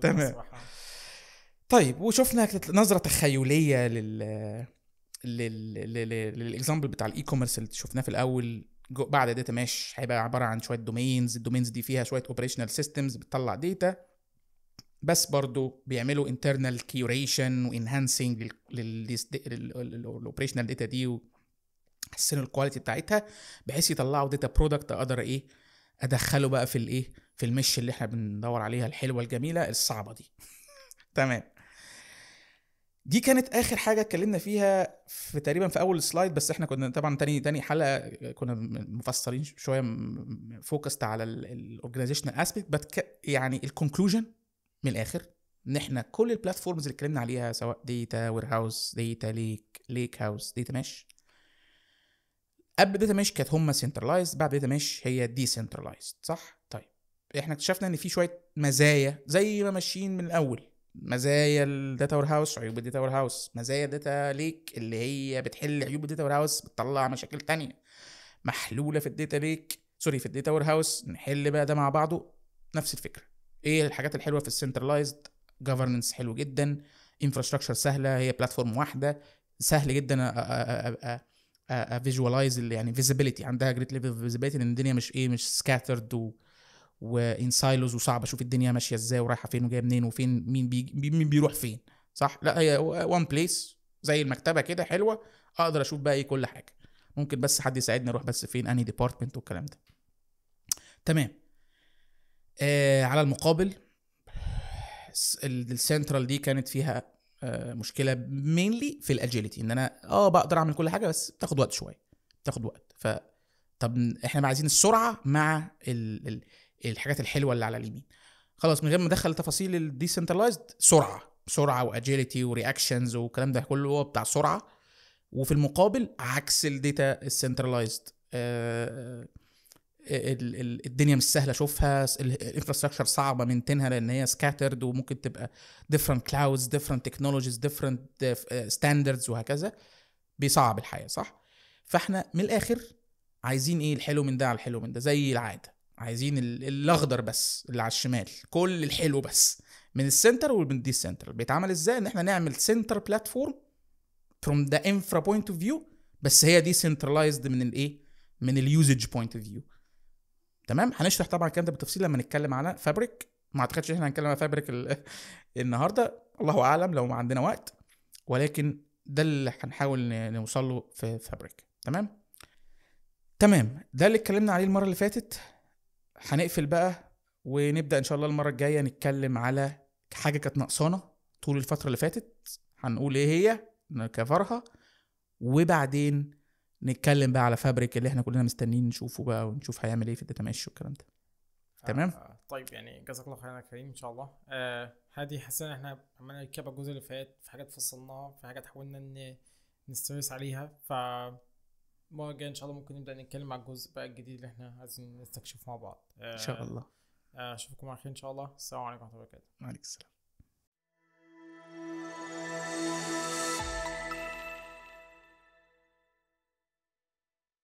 تمام طيب وشفنا نظره تخيليه لل للاكزامبل بتاع الاي كوميرس اللي شفناه في الاول بعد داتا ماش هيبقى عباره عن شويه دومينز الدومينز دي فيها شويه اوبريشنال سيستمز بتطلع ديتا بس برضو بيعملوا internal curation وانهانسنج للاوبريشنال داتا دي وحسنوا الكواليتي بتاعتها بحيث يطلعوا داتا برودكت اقدر ايه ادخله بقى في الايه في المش اللي احنا بندور عليها الحلوه الجميله الصعبه دي *laughs* تمام دي كانت اخر حاجه اتكلمنا فيها في تقريبا في اول سلايد بس احنا كنا طبعا تاني تاني حلقه كنا مفصلين شويه فوكست على الاورجنايزيشنال اسبيكت يعني الكونكلوجن من الاخر ان احنا كل البلاتفورمز اللي اتكلمنا عليها سواء ديتا وير هاوس ديتا ليك ليك هاوس ديتا مش قبل داتا مش كانت هم سنترلايزد بعد داتا مش هي ديسنترلايزد صح طيب احنا اكتشفنا ان في شويه مزايا زي ما ماشيين من الاول مزايا الداتا وير هاوس عيوب الداتا وير هاوس مزايا الداتا ليك اللي هي بتحل عيوب الداتا وير هاوس بتطلع مشاكل تانية محلوله في الداتا ليك سوري في الداتا وير هاوس نحل بقى ده مع بعضه نفس الفكره ايه الحاجات الحلوه في السنترلايزد جفرنس حلو جدا انفراستراكشر سهله هي بلاتفورم واحده سهل جدا افيجواليز يعني فيزيبيليتي عندها جريت ليفل فيزيبيليتي لان الدنيا مش ايه مش سكاترد و وان سايلوز وصعب اشوف الدنيا ماشيه ازاي ورايحه فين وجايه منين وفين مين بي مين بيروح فين صح لا هي وان بليس زي المكتبه كده حلوه اقدر اشوف بقى ايه كل حاجه ممكن بس حد يساعدني اروح بس فين انهي ديبارتمنت والكلام ده تمام آه على المقابل السنترال دي كانت فيها آه مشكله مينلي في الاجيلتي ان انا اه بقدر اعمل كل حاجه بس بتاخد وقت شويه بتاخد وقت ف طب احنا عايزين السرعه مع الـ الـ الحاجات الحلوه اللي على اليمين خلاص من غير ما ادخل تفاصيل الديسنترلايزد سرعه سرعه واجيلتي ورياكشنز والكلام ده كله هو بتاع سرعه وفي المقابل عكس الداتا السنترلايزد آه، الدنيا مش سهله اشوفها الانفراستراكشر صعبه منتنها لان هي سكاترد وممكن تبقى ديفرنت كلاودز ديفرنت تكنولوجيز ديفرنت ستاندردز وهكذا بيصعب الحياه صح فاحنا من الاخر عايزين ايه الحلو من ده على الحلو من ده زي العاده عايزين الاخضر بس اللي على الشمال كل الحلو بس من السنتر ومن دي سنتر بيتعمل ازاي ان احنا نعمل سنتر بلاتفورم فروم ذا انفرا بوينت اوف فيو بس هي دي سنترلايزد من الايه من اليوزج بوينت اوف فيو تمام هنشرح طبعا الكلام ده بالتفصيل لما نتكلم على فابريك ما اعتقدش احنا هنتكلم على فابريك *laughs* النهارده الله اعلم لو ما عندنا وقت ولكن ده اللي هنحاول نوصل له في فابريك تمام تمام ده اللي اتكلمنا عليه المره اللي فاتت هنقفل بقى ونبدا ان شاء الله المره الجايه نتكلم على حاجه كانت ناقصانا طول الفتره اللي فاتت هنقول ايه هي نكفرها وبعدين نتكلم بقى على فابريك اللي احنا كلنا مستنيين نشوفه بقى ونشوف هيعمل ايه في الداتا ميش والكلام ده آه، تمام آه طيب يعني جزاك الله خيرا يا كريم ان شاء الله آه حسنا احنا عملنا الكاب الجزء اللي فات في حاجات فصلناها في حاجات حاولنا ان نستريس عليها ف المره الجايه ان شاء الله ممكن نبدا نتكلم على الجزء بقى الجديد اللي احنا عايزين نستكشفه مع بعض آه ان شاء الله آه، اشوفكم على خير ان شاء الله السلام عليكم ورحمه الله وبركاته وعليكم السلام